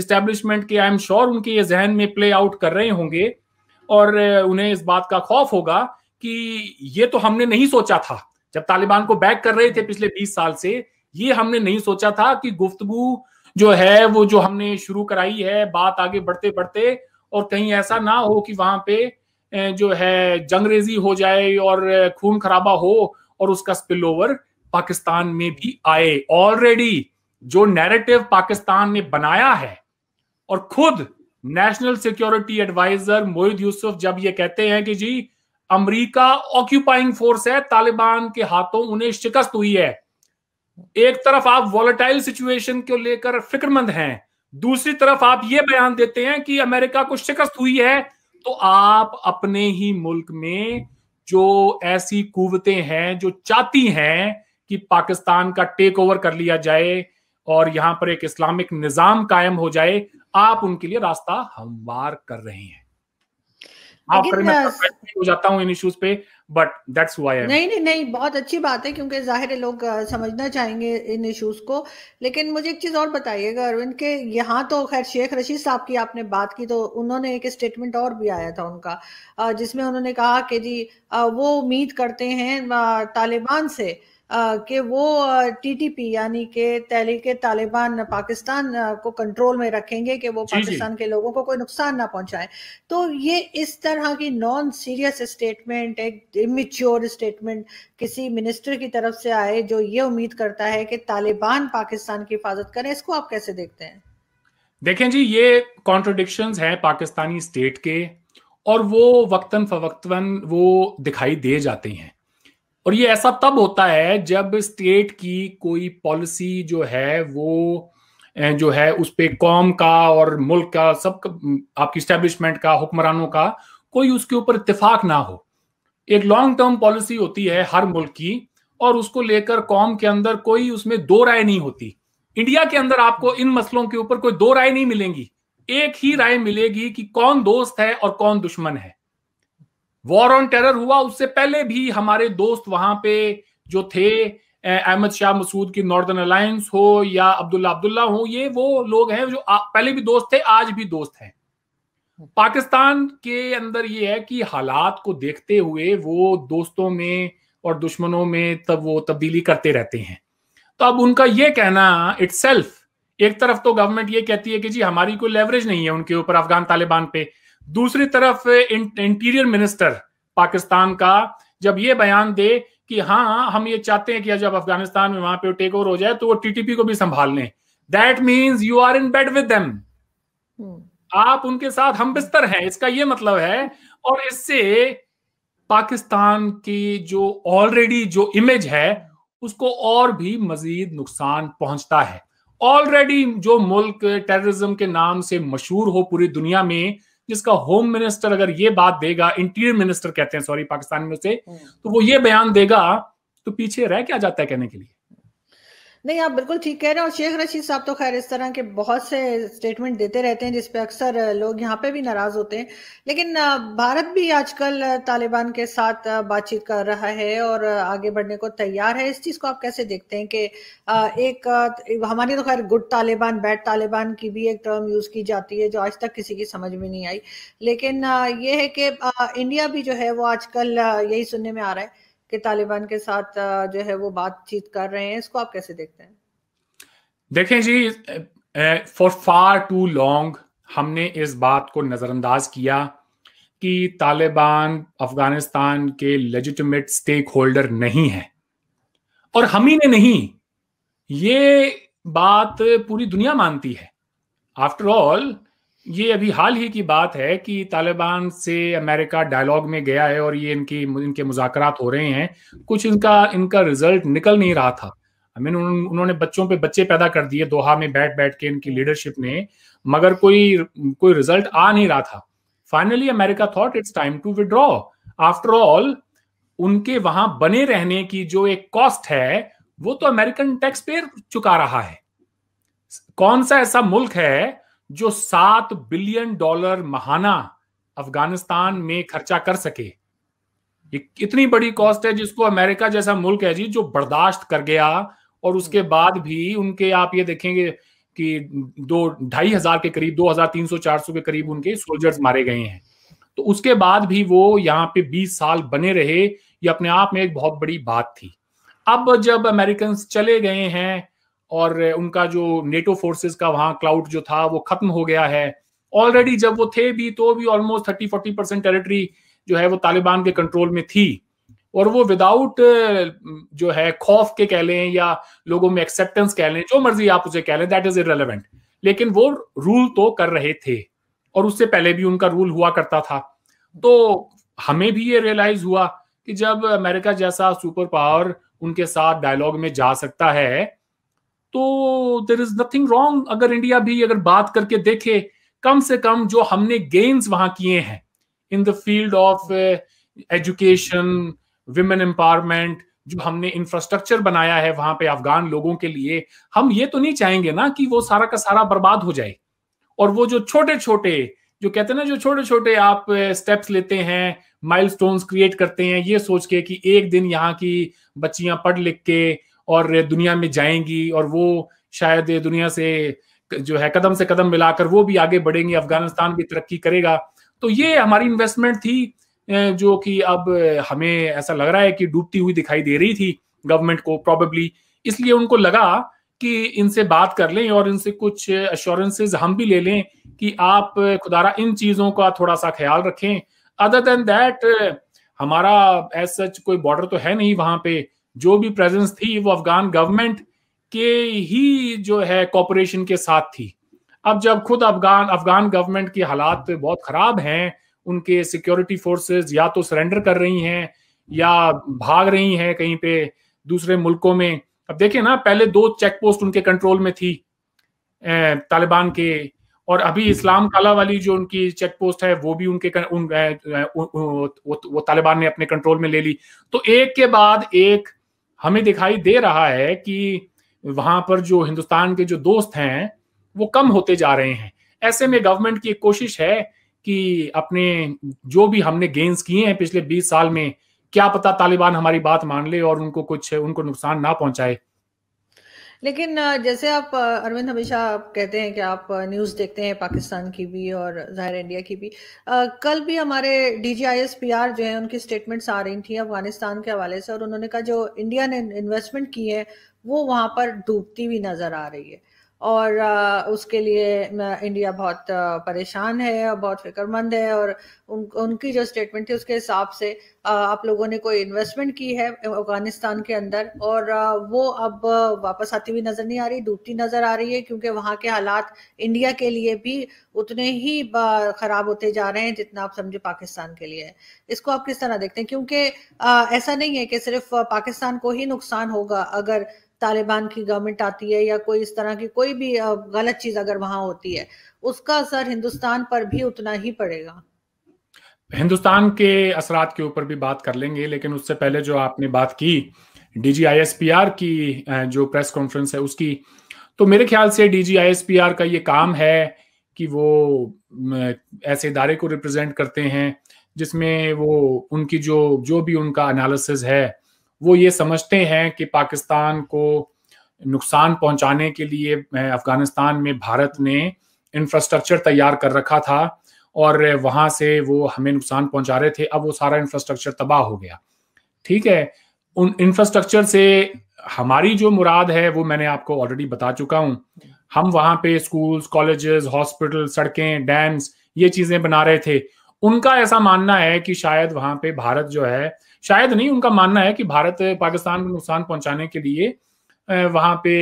इस्टेब्लिशमेंट के आई एम श्योर उनके ये जहन में प्ले आउट कर रहे होंगे और उन्हें इस बात का खौफ होगा कि ये तो हमने नहीं सोचा था जब तालिबान को बैक कर रहे थे पिछले 20 साल से ये हमने नहीं सोचा था कि गुफ्तगु जो है वो जो हमने शुरू कराई है बात आगे बढ़ते बढ़ते और कहीं ऐसा ना हो कि वहां पे जो है जंगरेजी हो जाए और खून खराबा हो और उसका स्पिल ओवर पाकिस्तान में भी आए ऑलरेडी जो नैरेटिव पाकिस्तान ने बनाया है और खुद national security adviser Moeed Yusuf जब ये कहते हैं कि जी अमेरिका ऑक्यूपाइंग फोर्स है तालिबान के हाथों उन्हें शिकस्त हुई है एक तरफ आप वॉलेटाइल सिचुएशन को लेकर फिक्रमंद हैं दूसरी तरफ आप ये बयान देते हैं कि अमेरिका को शिकस्त हुई है तो आप अपने ही मुल्क में जो ऐसी कुवतें हैं जो चाहती हैं कि पाकिस्तान का टेक ओवर कर लिया जाए और यहां पर एक इस्लामिक निजाम कायम हो जाए आप उनके लिए रास्ता हमवार कर रहे हैं नहीं
नहीं बहुत अच्छी क्योंकि जाहिर है लोग समझना चाहेंगे इन इशूज को लेकिन मुझे एक चीज और बताइएगा अरविंद के यहाँ तो खैर शेख रशीद साहब की आपने बात की तो उन्होंने एक स्टेटमेंट और भी आया था उनका जिसमें उन्होंने कहा कि जी वो उम्मीद करते हैं तालिबान से कि वो टीटीपी यानी कि तहरीक तालिबान पाकिस्तान को कंट्रोल में रखेंगे कि वो पाकिस्तान के लोगों को कोई नुकसान ना पहुंचाए तो ये इस तरह की नॉन सीरियस स्टेटमेंट एक इमिच्योर स्टेटमेंट किसी मिनिस्टर की तरफ से आए जो ये उम्मीद करता है कि तालिबान पाकिस्तान की हिफाजत करें इसको आप कैसे देखते हैं
देखें जी ये कॉन्ट्रोडिक्शन है पाकिस्तानी स्टेट के और वो वक्तन फवक्तन वो दिखाई दे जाते हैं और ये ऐसा तब होता है जब स्टेट की कोई पॉलिसी जो है वो जो है उस पर कौम का और मुल्क का सब आपकी स्टेब्लिशमेंट का हुक्मरानों का कोई उसके ऊपर इतफाक ना हो एक लॉन्ग टर्म पॉलिसी होती है हर मुल्क की और उसको लेकर कौम के अंदर कोई उसमें दो राय नहीं होती इंडिया के अंदर आपको इन मसलों के ऊपर कोई दो राय नहीं मिलेंगी एक ही राय मिलेगी कि कौन दोस्त है और कौन दुश्मन है वॉर ऑन टेरर हुआ उससे पहले भी हमारे दोस्त वहां पे जो थे अहमद शाह मसूद की नॉर्दर्न अलायंस हो या अब्दुल्ला अब्दुल्ला हो ये वो लोग हैं जो पहले भी दोस्त थे आज भी दोस्त हैं पाकिस्तान के अंदर ये है कि हालात को देखते हुए वो दोस्तों में और दुश्मनों में तब वो तब्दीली करते रहते हैं तो अब उनका ये कहना इट एक तरफ तो गवर्नमेंट ये कहती है कि जी हमारी कोई लेवरेज नहीं है उनके ऊपर अफगान तालिबान पे दूसरी तरफ इंटीरियर मिनिस्टर पाकिस्तान का जब ये बयान दे कि हाँ हम ये चाहते हैं कि जब अफगानिस्तान में वहां पे टेक ओवर हो जाए तो वो टीटीपी को भी संभाल लें that means you are in bed with them आप उनके साथ हम बिस्तर हैं इसका ये मतलब है और इससे पाकिस्तान की जो ऑलरेडी जो इमेज है उसको और भी मजीद नुकसान पहुंचता है ऑलरेडी जो मुल्क टेररिज्म के नाम से मशहूर हो पूरी दुनिया में जिसका होम मिनिस्टर अगर ये बात देगा इंटीरियर मिनिस्टर कहते हैं सॉरी पाकिस्तान में उसे हम्म। तो वो ये बयान देगा तो पीछे रह क्या जाता है कहने के लिए
नहीं आप बिल्कुल ठीक कह रहे हैं और शेख रशीद साहब तो खैर इस तरह के बहुत से स्टेटमेंट देते रहते हैं जिसपे अक्सर लोग यहाँ पे भी नाराज होते हैं लेकिन भारत भी आजकल तालिबान के साथ बातचीत कर रहा है और आगे बढ़ने को तैयार है इस चीज को आप कैसे देखते हैं कि एक हमारी तो खैर गुड तालिबान बैड तालिबान की भी एक टर्म यूज की जाती है जो आज तक किसी की समझ में नहीं आई लेकिन ये है कि इंडिया भी जो है वो आजकल यही सुनने में आ रहा है कि तालिबान के साथ जो है वो बातचीत कर रहे हैं इसको आप कैसे देखते हैं
देखें जी फॉर फार टू लॉन्ग हमने इस बात को नज़रअंदाज किया कि तालिबान अफगानिस्तान के लेजिटिमेट स्टेक होल्डर नहीं है और हम ही ने नहीं ये बात पूरी दुनिया मानती है आफ्टर ऑल ये अभी हाल ही की बात है कि तालिबान से अमेरिका डायलॉग में गया है और ये इनकी इनके मुजाकर हो रहे हैं कुछ इनका इनका रिजल्ट निकल नहीं रहा था आई मीन उन्होंने बच्चों पे बच्चे पैदा कर दिए दोहा में बैठ बैठ के इनकी लीडरशिप ने मगर कोई कोई रिजल्ट आ नहीं रहा था finally America thought it's time to withdraw after all उनके वहां बने रहने की जो एक कॉस्ट है वो तो अमेरिकन टैक्स पेयर चुका रहा है कौन सा ऐसा मुल्क है जो सात बिलियन डॉलर महाना अफगानिस्तान में खर्चा कर सके ये इतनी बड़ी कॉस्ट है जिसको अमेरिका जैसा मुल्क है जी जो बर्दाश्त कर गया और उसके हम्म। बाद भी उनके आप ये देखेंगे कि दो ढाई हजार के करीब दो हजार तीन सौ चार सौ के करीब उनके सोल्जर्स मारे गए हैं तो उसके बाद भी वो यहाँ पे बीस साल बने रहे ये अपने आप में एक बहुत बड़ी बात थी अब जब अमेरिकन चले गए हैं और उनका जो नेटो फोर्सेस का वहां क्लाउड जो था वो खत्म हो गया है ऑलरेडी जब वो थे भी तो भी almost thirty forty percent territory जो है वो तालिबान के कंट्रोल में थी और वो विदाउट जो है खौफ के कह लें या लोगों में एक्सेप्टेंस कह लें जो मर्जी आप उसे कह लें दैट इज इरेलीवेंट लेकिन वो रूल तो कर रहे थे और उससे पहले भी उनका रूल हुआ करता था तो हमें भी ये रियलाइज हुआ कि जब अमेरिका जैसा सुपर पावर उनके साथ डायलॉग में जा सकता है तो देर इज नथिंग रॉन्ग अगर इंडिया भी अगर बात करके देखे कम से कम जो हमने गेन्स वहां किए हैं in the field of education women empowerment जो हमने इंफ्रास्ट्रक्चर बनाया है वहां पे अफगान लोगों के लिए हम ये तो नहीं चाहेंगे ना कि वो सारा का सारा बर्बाद हो जाए और वो जो छोटे छोटे जो कहते हैं ना जो छोटे छोटे आप स्टेप्स uh, लेते हैं माइलस्टोन्स क्रिएट करते हैं ये सोच के कि एक दिन यहाँ की बच्चियां पढ़ लिख के और दुनिया में जाएंगी और वो शायद दुनिया से जो है कदम से कदम मिलाकर वो भी आगे बढ़ेंगे अफगानिस्तान भी तरक्की करेगा तो ये हमारी इन्वेस्टमेंट थी जो कि अब हमें ऐसा लग रहा है कि डूबती हुई दिखाई दे रही थी गवर्नमेंट को प्रॉबेबली इसलिए उनको लगा कि इनसे बात कर लें और इनसे कुछ अश्योरेंसेज हम भी ले लें कि आप खुदारा इन चीज़ों का थोड़ा सा ख्याल रखें अदर देन दैट हमारा एज सच कोई बॉर्डर तो है नहीं वहां पे जो भी प्रेजेंस थी वो अफगान गवर्नमेंट के ही जो है कॉपोरेशन के साथ थी अब जब खुद अफगान अफगान गवर्नमेंट के हालात बहुत खराब हैं उनके सिक्योरिटी फोर्सेस या तो सरेंडर कर रही हैं या भाग रही हैं कहीं पे दूसरे मुल्कों में अब देखिए ना पहले दो चेक पोस्ट उनके कंट्रोल में थी तालिबान के और अभी इस्लाम काला वाली जो उनकी चेक पोस्ट है वो भी उनके उन, वो, वो तालिबान ने अपने कंट्रोल में ले ली तो एक के बाद एक हमें दिखाई दे रहा है कि वहां पर जो हिंदुस्तान के जो दोस्त हैं वो कम होते जा रहे हैं ऐसे में गवर्नमेंट की एक कोशिश है कि अपने जो भी हमने गेंस किए हैं पिछले 20 साल में क्या पता तालिबान हमारी बात मान ले और उनको कुछ उनको नुकसान ना पहुंचाए
लेकिन जैसे आप अरविंद हमेशा आप कहते हैं कि आप न्यूज़ देखते हैं पाकिस्तान की भी और ज़ाहिर इंडिया की भी आ, कल भी हमारे D G I S P R जो है उनकी स्टेटमेंट्स आ रही थी अफगानिस्तान के हवाले से और उन्होंने कहा जो इंडिया ने इन्वेस्टमेंट की है वो वहाँ पर डूबती हुई नज़र आ रही है और उसके लिए इंडिया बहुत परेशान है और बहुत फिक्रमंद है और उन उनकी जो स्टेटमेंट थी उसके हिसाब से आप लोगों ने कोई इन्वेस्टमेंट की है अफगानिस्तान के अंदर और वो अब वापस आती हुई नजर नहीं आ रही डूबती नजर आ रही है क्योंकि वहाँ के हालात इंडिया के लिए भी उतने ही खराब होते जा रहे हैं जितना आप समझे पाकिस्तान के लिए इसको आप किस तरह देखते हैं क्योंकि ऐसा नहीं है कि सिर्फ पाकिस्तान को ही नुकसान होगा अगर तालिबान की गवर्नमेंट आती है या कोई इस तरह की कोई भी गलत चीज अगर वहां होती है उसका असर हिंदुस्तान पर भी उतना ही पड़ेगा
हिंदुस्तान के असरात के ऊपर भी बात कर लेंगे लेकिन उससे पहले जो आपने बात की डीजीआईएसपीआर की जो प्रेस कॉन्फ्रेंस है उसकी तो मेरे ख्याल से डीजीआईएसपीआर का ये काम है कि वो ऐसे इदारे को रिप्रेजेंट करते हैं जिसमें वो उनकी जो जो भी उनका एनालिसिस है वो ये समझते हैं कि पाकिस्तान को नुकसान पहुंचाने के लिए अफगानिस्तान में भारत ने इंफ्रास्ट्रक्चर तैयार कर रखा था और वहां से वो हमें नुकसान पहुंचा रहे थे अब वो सारा इंफ्रास्ट्रक्चर तबाह हो गया ठीक है उन इंफ्रास्ट्रक्चर से हमारी जो मुराद है वो मैंने आपको ऑलरेडी बता चुका हूँ हम वहां पे स्कूल्स कॉलेजेस हॉस्पिटल सड़कें डैम्स ये चीजें बना रहे थे उनका ऐसा मानना है कि शायद वहां पे भारत जो है शायद नहीं उनका मानना है कि भारत पाकिस्तान को नुकसान पहुंचाने के लिए वहां पे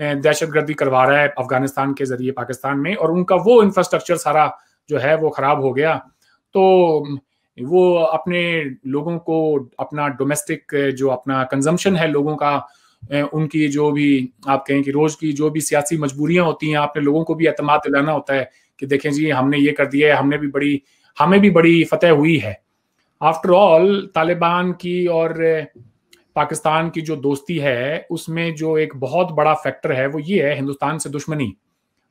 दहशतगर्दी करवा रहा है अफगानिस्तान के जरिए पाकिस्तान में और उनका वो इंफ्रास्ट्रक्चर सारा जो है वो खराब हो गया तो वो अपने लोगों को अपना डोमेस्टिक जो अपना कंजम्पशन है लोगों का उनकी जो भी आप कहें कि रोज की जो भी सियासी मजबूरियां होती हैं आपने लोगों को भी अतमाद दिलाना होता है कि देखें जी हमने ये कर दिया है हमने भी बड़ी हमें भी बड़ी फतेह हुई है आफ्टर ऑल तालिबान की और eh, पाकिस्तान की जो दोस्ती है उसमें जो एक बहुत बड़ा फैक्टर है वो ये है हिंदुस्तान से दुश्मनी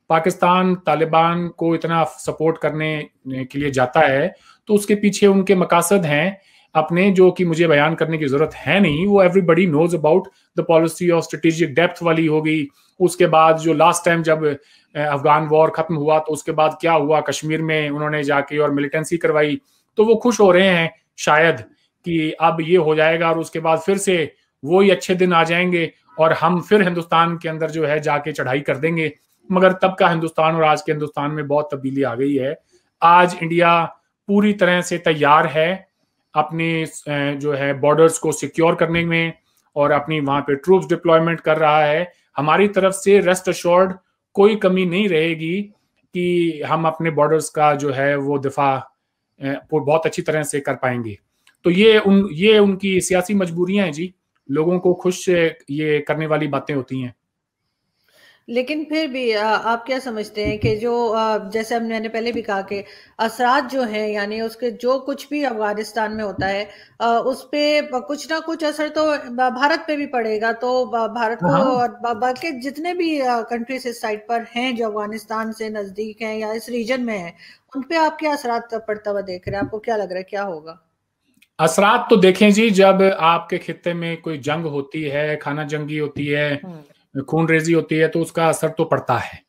पाकिस्तान तालिबान को इतना सपोर्ट करने eh, के लिए जाता है तो उसके पीछे उनके मकासद हैं अपने जो कि मुझे बयान करने की जरूरत है नहीं वो everybody knows about the policy of strategic depth वाली हो गई उसके बाद जो लास्ट टाइम जब अफगान eh, वॉर खत्म हुआ तो उसके बाद क्या हुआ कश्मीर में उन्होंने जाके और मिलिटेंसी करवाई तो वो खुश हो रहे हैं शायद कि अब ये हो जाएगा और उसके बाद फिर से वो ही अच्छे दिन आ जाएंगे और हम फिर हिंदुस्तान के अंदर जो है जाके चढ़ाई कर देंगे मगर तब का हिंदुस्तान और आज के हिंदुस्तान में बहुत तब्दीली आ गई है आज इंडिया पूरी तरह से तैयार है अपने जो है बॉर्डर्स को सिक्योर करने में और अपनी वहां पे ट्रूप्स डिप्लॉयमेंट कर रहा है हमारी तरफ से रेस्ट अश्योर्ड कोई कमी नहीं रहेगी कि हम अपने बॉर्डर्स का जो है वो दिफा बहुत अच्छी तरह से कर पाएंगे तो ये उन ये उनकी सियासी मजबूरियां हैं जी लोगों को खुश ये करने वाली बातें होती हैं
लेकिन फिर भी आप क्या समझते हैं कि जो जैसे मैंने पहले भी कहा कि असरात जो हैं यानी उसके जो कुछ भी अफगानिस्तान में होता है उस पर कुछ ना कुछ असर तो भारत पे भी पड़ेगा तो भारत को हाँ। बल्कि जितने भी कंट्रीज इस साइड पर हैं जो अफगानिस्तान से नज़दीक हैं या इस रीजन में हैं उन पे आप क्या असरात पड़ता हुआ देख रहे हैं आपको क्या लग रहा है क्या होगा
असरात तो देखें जी जब आपके खिते में कोई जंग होती है खाना जंगी होती है हम्म। खून रेजी होती है तो उसका असर तो पड़ता है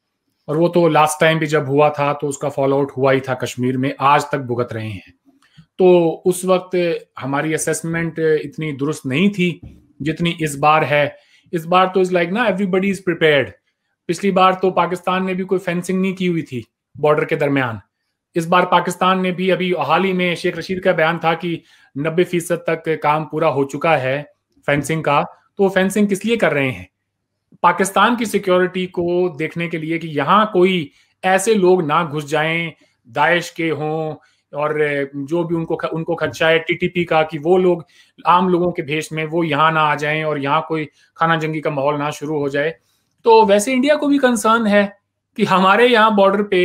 और वो तो लास्ट टाइम भी जब हुआ था तो उसका फॉलो आउट हुआ ही था कश्मीर में आज तक भुगत रहे हैं तो उस वक्त हमारी असेसमेंट इतनी दुरुस्त नहीं थी जितनी इस बार है इस बार तो इज लाइक ना एवरीबडी इज प्रिपेयर्ड पिछली बार तो पाकिस्तान ने भी कोई फेंसिंग नहीं की हुई थी बॉर्डर के दरमियान इस बार पाकिस्तान ने भी अभी हाल ही में शेख रशीद का बयान था कि नब्बे फीसद तक काम पूरा हो चुका है फेंसिंग का तो वो फेंसिंग किस लिए कर रहे हैं पाकिस्तान की सिक्योरिटी को देखने के लिए कि यहाँ कोई ऐसे लोग ना घुस जाएं दाइश के हों और जो भी उनको उनको खर्चा है टीटीपी का कि वो लोग आम लोगों के भेष में वो यहाँ ना आ जाएं और यहाँ कोई खाना जंगी का माहौल ना शुरू हो जाए तो वैसे इंडिया को भी कंसर्न है कि हमारे यहाँ बॉर्डर पे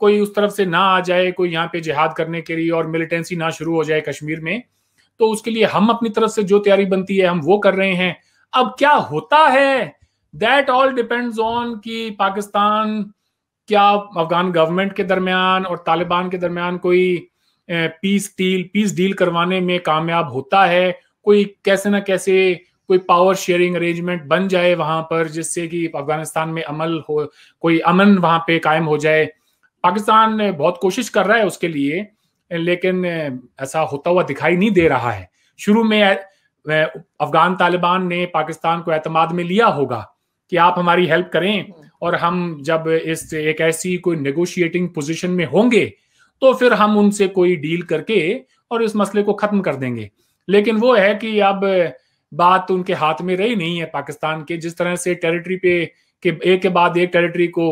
कोई उस तरफ से ना आ जाए कोई यहाँ पे जिहाद करने के लिए और मिलिटेंसी ना शुरू हो जाए कश्मीर में तो उसके लिए हम अपनी तरफ से जो तैयारी बनती है हम वो कर रहे हैं अब क्या होता है दैट ऑल डिपेंड्स ऑन कि पाकिस्तान क्या अफगान गवर्नमेंट के दरमियान और तालिबान के दरमियान कोई पीस डील पीस डील करवाने में कामयाब होता है कोई कैसे ना कैसे कोई पावर शेयरिंग अरेंजमेंट बन जाए वहां पर जिससे कि अफगानिस्तान में अमल हो कोई अमन वहां पे कायम हो जाए पाकिस्तान बहुत कोशिश कर रहा है उसके लिए लेकिन ऐसा होता हुआ दिखाई नहीं दे रहा है शुरू में अफगान तालिबान ने पाकिस्तान को एतमाद में लिया होगा कि आप हमारी हेल्प करें और हम जब इस एक ऐसी कोई नेगोशिएटिंग पोजीशन में होंगे तो फिर हम उनसे कोई डील करके और इस मसले को खत्म कर देंगे लेकिन वो है कि अब बात उनके हाथ में रही नहीं है पाकिस्तान के जिस तरह से टेरिटरी पे के एक के बाद एक टेरिटरी को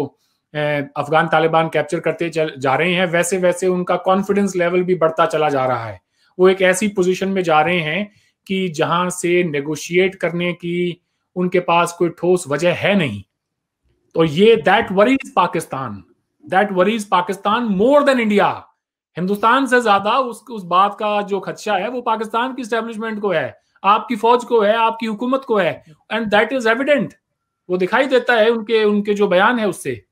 अफगान तालिबान कैप्चर करते जा रहे हैं वैसे वैसे उनका कॉन्फिडेंस लेवल भी बढ़ता चला जा रहा है वो एक ऐसी पोजीशन में जा रहे हैं कि जहां से नेगोशिएट करने की उनके पास कोई ठोस वजह है नहीं तो ये that worries Pakistan that worries Pakistan more than India Hindustan से ज्यादा उस उस बात का जो खदशा है वो पाकिस्तान की स्टेब्लिशमेंट को है आपकी फौज को है आपकी हुकूमत को है एंड दैट इज एविडेंट वो दिखाई देता है उनके उनके जो बयान है उससे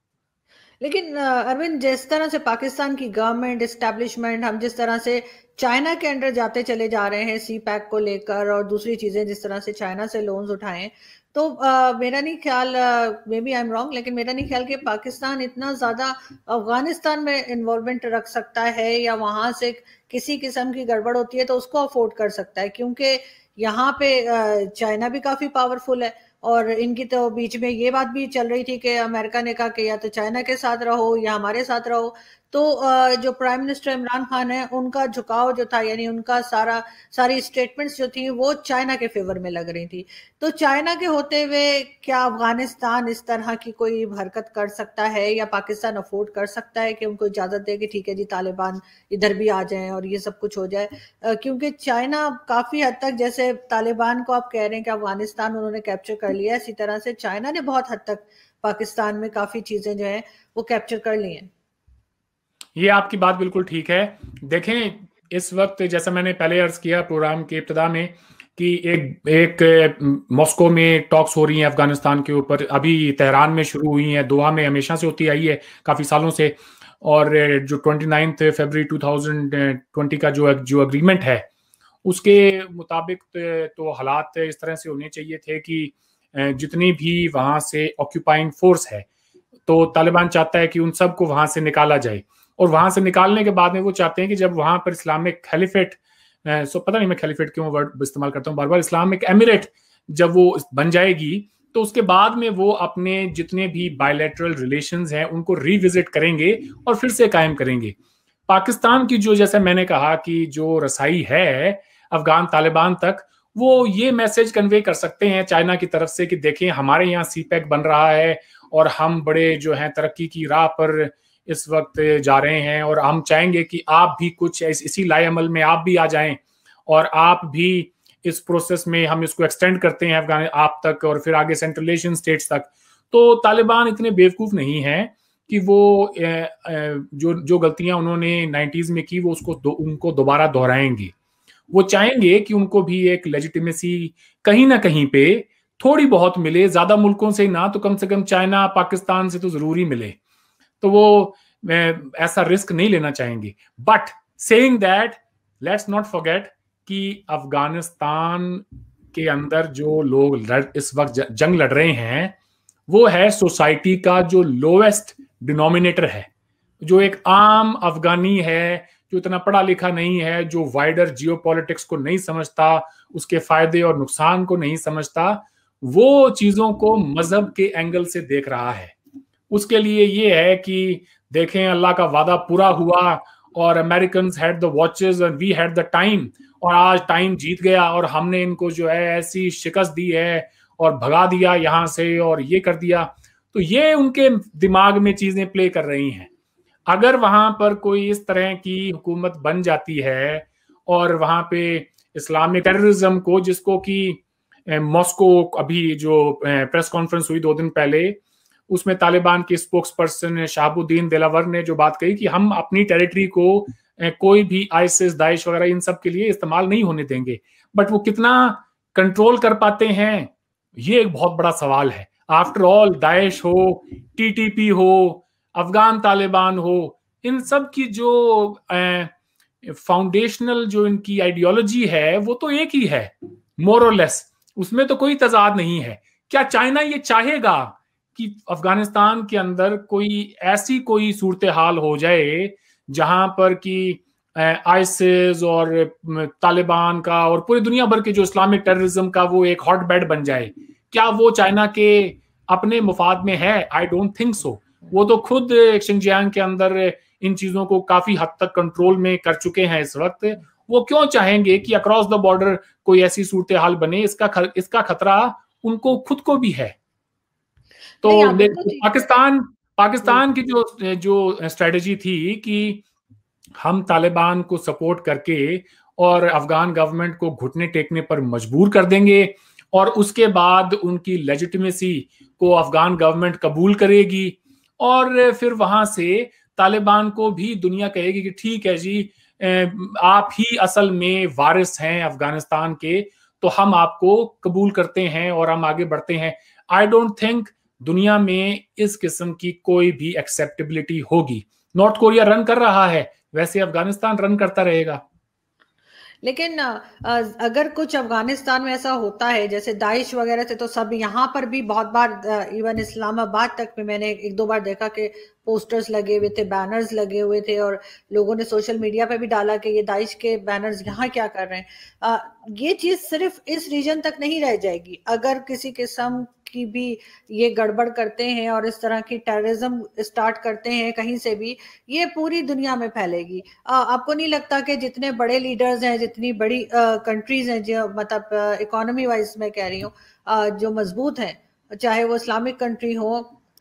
लेकिन अरविंद जिस तरह से पाकिस्तान की गवर्नमेंट एस्टेब्लिशमेंट हम जिस तरह से चाइना के अंडर जाते चले जा रहे हैं सी पैक को लेकर और दूसरी चीजें जिस तरह से चाइना से लोन्स उठाएं तो आ, मेरा नहीं ख्याल maybe I am wrong लेकिन मेरा नहीं ख्याल कि पाकिस्तान इतना ज्यादा अफगानिस्तान में इन्वॉल्वमेंट रख सकता है या वहां से किसी किस्म की गड़बड़ होती है तो उसको अफोर्ड कर सकता है क्योंकि यहाँ पे चाइना भी काफी पावरफुल है और इनकी तो बीच में ये बात भी चल रही थी कि अमेरिका ने कहा कि या तो चाइना के साथ रहो या हमारे साथ रहो तो जो प्राइम मिनिस्टर इमरान खान है उनका झुकाव जो था यानी उनका सारा सारी स्टेटमेंट्स जो थी वो चाइना के फेवर में लग रही थी तो चाइना के होते हुए क्या अफगानिस्तान इस तरह की कोई हरकत कर सकता है या पाकिस्तान अफोर्ड कर सकता है कि उनको इजाजत दे कि ठीक है जी तालिबान इधर भी आ जाए और ये सब कुछ हो जाए क्योंकि चाइना काफी हद तक जैसे तालिबान को आप कह रहे हैं कि अफगानिस्तान उन्होंने कैप्चर कर लिया इसी तरह से चाइना ने बहुत हद तक पाकिस्तान में काफी चीजें जो है वो कैप्चर कर ली हैं
ये आपकी बात बिल्कुल ठीक है देखें इस वक्त जैसा मैंने पहले अर्ज किया प्रोग्राम के इब्तदा में कि एक एक मॉस्को में टॉक्स हो रही हैं अफगानिस्तान के ऊपर अभी तेहरान में शुरू हुई हैं दोहा में हमेशा से होती आई है काफ़ी सालों से और जो twenty ninth February two thousand twenty का जो जो अग्रीमेंट है उसके मुताबिक तो हालात इस तरह से होने चाहिए थे कि जितनी भी वहाँ से ऑक्यूपाइंग फोर्स है तो तालिबान चाहता है कि उन सबको वहाँ से निकाला जाए और वहां से निकालने के बाद में वो चाहते हैं कि जब वहां पर इस्लामिक खलीफेट सो पता नहीं मैं खलीफेट क्यों वर्ड इस्तेमाल करता हूँ बार बार इस्लामिक एमिरेट जब वो बन जाएगी तो उसके बाद में वो अपने जितने भी बायोलेटरल रिलेशन हैं उनको रिविजिट करेंगे और फिर से कायम करेंगे पाकिस्तान की जो जैसे मैंने कहा कि जो रसाई है अफगान तालिबान तक वो ये मैसेज कन्वे कर सकते हैं चाइना की तरफ से कि देखें हमारे यहाँ सी पैक बन रहा है और हम बड़े जो हैं तरक्की की राह पर इस वक्त जा रहे हैं और हम चाहेंगे कि आप भी कुछ इस, इसी लाए अमल में आप भी आ जाएं और आप भी इस प्रोसेस में हम इसको एक्सटेंड करते हैं अफगान आप तक और फिर आगे सेंट्रल एशियन स्टेट्स तक तो तालिबान इतने बेवकूफ़ नहीं हैं कि वो ए, ए, जो जो गलतियां उन्होंने नाइन्टीज़ में की वो उसको दो, उनको दोबारा दोहराएंगे वो चाहेंगे कि उनको भी एक लेजिटिमेसी कहीं ना कहीं पे थोड़ी बहुत मिले ज़्यादा मुल्कों से ना तो कम से कम चाइना पाकिस्तान से तो ज़रूरी मिले तो वो ऐसा रिस्क नहीं लेना चाहेंगे but saying that let's not forget कि अफगानिस्तान के अंदर जो लोग लड़ इस वक्त जंग लड़ रहे हैं वो है सोसाइटी का जो लोवेस्ट डिनोमिनेटर है जो एक आम अफगानी है जो इतना पढ़ा लिखा नहीं है जो वाइडर जियो को नहीं समझता उसके फायदे और नुकसान को नहीं समझता वो चीजों को मजहब के एंगल से देख रहा है उसके लिए ये है कि देखें अल्लाह का वादा पूरा हुआ और American had the watches and we had the time और आज टाइम जीत गया और हमने इनको जो है ऐसी शिकस्त दी है और भगा दिया यहां से और ये कर दिया तो ये उनके दिमाग में चीजें प्ले कर रही हैं अगर वहां पर कोई इस तरह की हुकूमत बन जाती है और वहां पे इस्लामिक टेररिज्म को जिसको कि मॉस्को अभी जो प्रेस कॉन्फ्रेंस हुई दो दिन पहले उसमें तालिबान के स्पोक्स पर्सन शाहबुद्दीन दिलावर ने जो बात कही कि हम अपनी टेरिटरी को कोई भी आईसिस दाइश वगैरह इन सब के लिए इस्तेमाल नहीं होने देंगे बट वो कितना कंट्रोल कर पाते हैं ये एक बहुत बड़ा सवाल है आफ्टर ऑल दाइश हो टीटीपी हो अफगान तालिबान हो इन सब की जो फाउंडेशनल जो इनकी आइडियोलॉजी है वो तो एक ही है मोरलेस उसमें तो कोई तजाद नहीं है क्या चाइना ये चाहेगा कि अफगानिस्तान के अंदर कोई ऐसी कोई सूरत हाल हो जाए जहां पर कि आइसिस और तालिबान का और पूरी दुनिया भर के जो इस्लामिक टेररिज्म का वो एक हॉट बेड बन जाए क्या वो चाइना के अपने मुफाद में है आई डोंट थिंक सो वो तो खुद शिंगजियांग के अंदर इन चीजों को काफी हद तक कंट्रोल में कर चुके हैं इस वक्त वो क्यों चाहेंगे कि अक्रॉस द बॉर्डर कोई ऐसी सूरत हाल बने इसका खर, इसका खतरा उनको खुद को भी है तो पाकिस्तान पाकिस्तान हम्म। की जो जो स्ट्रेटजी थी कि हम तालिबान को सपोर्ट करके और अफगान गवर्नमेंट को घुटने टेकने पर मजबूर कर देंगे और उसके बाद उनकी लेजिटिमेसी को अफगान गवर्नमेंट कबूल करेगी और फिर वहां से तालिबान को भी दुनिया कहेगी कि ठीक है जी आप ही असल में वारिस हैं अफगानिस्तान के तो हम आपको कबूल करते हैं और हम आगे बढ़ते हैं आई डोंट थिंक दुनिया में इस किस्म की कोई भी एक्सेप्टेबिलिटी होगी नॉर्थ कोरिया रन कर रहा है वैसे अफगानिस्तान रन करता रहेगा
लेकिन अगर कुछ अफगानिस्तान में ऐसा होता है जैसे दाइश वगैरह से तो सब यहाँ पर भी बहुत बार इवन इस्लामाबाद तक में मैंने एक दो बार देखा कि पोस्टर्स लगे हुए थे बैनर्स लगे हुए थे और लोगों ने सोशल मीडिया पर भी डाला कि ये दाइश के बैनर्स यहाँ क्या कर रहे हैं ये चीज सिर्फ इस रीजन तक नहीं रह जाएगी अगर किसी किस्म की भी ये गड़बड़ करते हैं और इस तरह की टेररिज्म स्टार्ट करते हैं कहीं से भी ये पूरी दुनिया में फैलेगी आपको नहीं लगता कि जितने बड़े लीडर्स हैं जितनी बड़ी कंट्रीज हैं जो मतलब इकोनॉमी वाइज मैं कह रही हूँ जो मजबूत हैं चाहे वो इस्लामिक कंट्री हो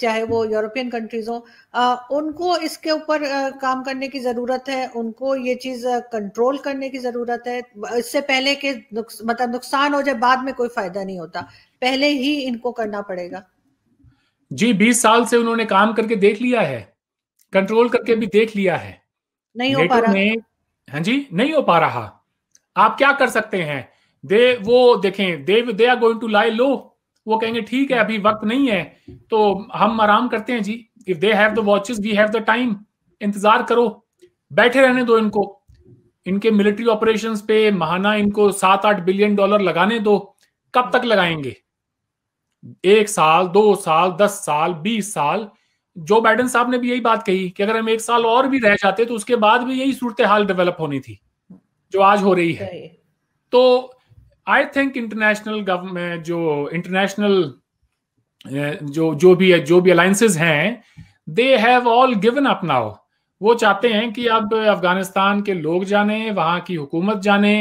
चाहे वो यूरोपियन कंट्रीज हो आ, उनको इसके ऊपर काम करने की ज़रूरत है उनको ये चीज़ कंट्रोल करने की ज़रूरत है इससे पहले के नुकस, मतलब नुकसान हो जाए बाद में कोई फायदा नहीं होता पहले ही इनको करना पड़ेगा
जी बीस साल से उन्होंने काम करके देख लिया है कंट्रोल करके भी देख लिया है
नहीं हो पा रहा
हाँ जी नहीं हो पा रहा आप क्या कर सकते हैं दे वो देखें they they are going to lie low वो कहेंगे ठीक है अभी वक्त नहीं है तो हम आराम करते हैं जी if they have the watches we have the time इंतजार करो बैठे रहने दो इनको इनके मिलिट्री ऑपरेशंस पे महाना इनको सात आठ बिलियन डॉलर लगाने दो कब तक लगाएंगे एक साल दो साल दस साल बीस साल जो बाइडन साहब ने भी यही बात कही कि अगर हम एक साल और भी रह जाते तो उसके बाद भी यही सूरत हाल डेवलप होनी थी जो आज हो रही है तो आई थिंक इंटरनेशनल गवर्नमेंट जो इंटरनेशनल eh, जो जो भी है जो भी अलायसेज हैं they have all given up now वो चाहते हैं कि अब अफगानिस्तान के लोग जाने वहां की हुकूमत जाने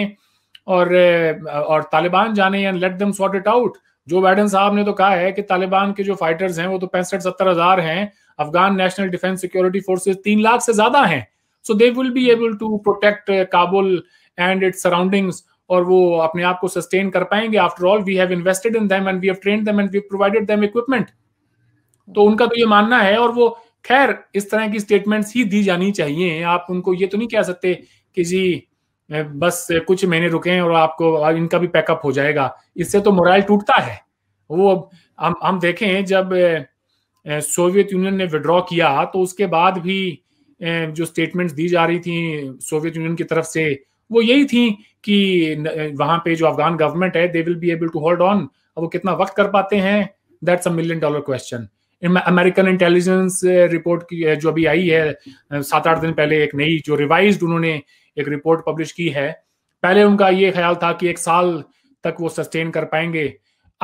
और eh, और तालिबान जाने and let them sort it out जो बाइडन साहब ने तो कहा है कि तालिबान के जो फाइटर्स हैं वो तो पैंसठ सत्तर हजार हैं Afghan national defence security forces तीन लाख से ज्यादा हैं so they will be able to protect Kabul and its surroundings और वो अपने आप को सस्टेन कर पाएंगे after all we have invested in them and we have train them and we provided them equipment तो उनका तो ये मानना है और वो खैर इस तरह की स्टेटमेंट्स ही दी जानी चाहिए आप उनको ये तो नहीं कह सकते कि जी बस कुछ महीने रुके और आपको इनका भी पैकअप हो जाएगा इससे तो मोराल टूटता है वो हम हम देखें जब सोवियत यूनियन ने विड्रॉ किया तो उसके बाद भी जो स्टेटमेंट्स दी जा रही थी सोवियत यूनियन की तरफ से वो यही थी कि वहां पे जो अफगान गवर्नमेंट है they will be able to hold on अब वो कितना वक्त कर पाते हैं that's a million dollar question American intelligence report की जो अभी आई है सात आठ दिन पहले एक नई जो रिवाइज उन्होंने एक रिपोर्ट पब्लिश की है पहले उनका ये ख्याल था कि एक साल तक वो सस्टेन कर पाएंगे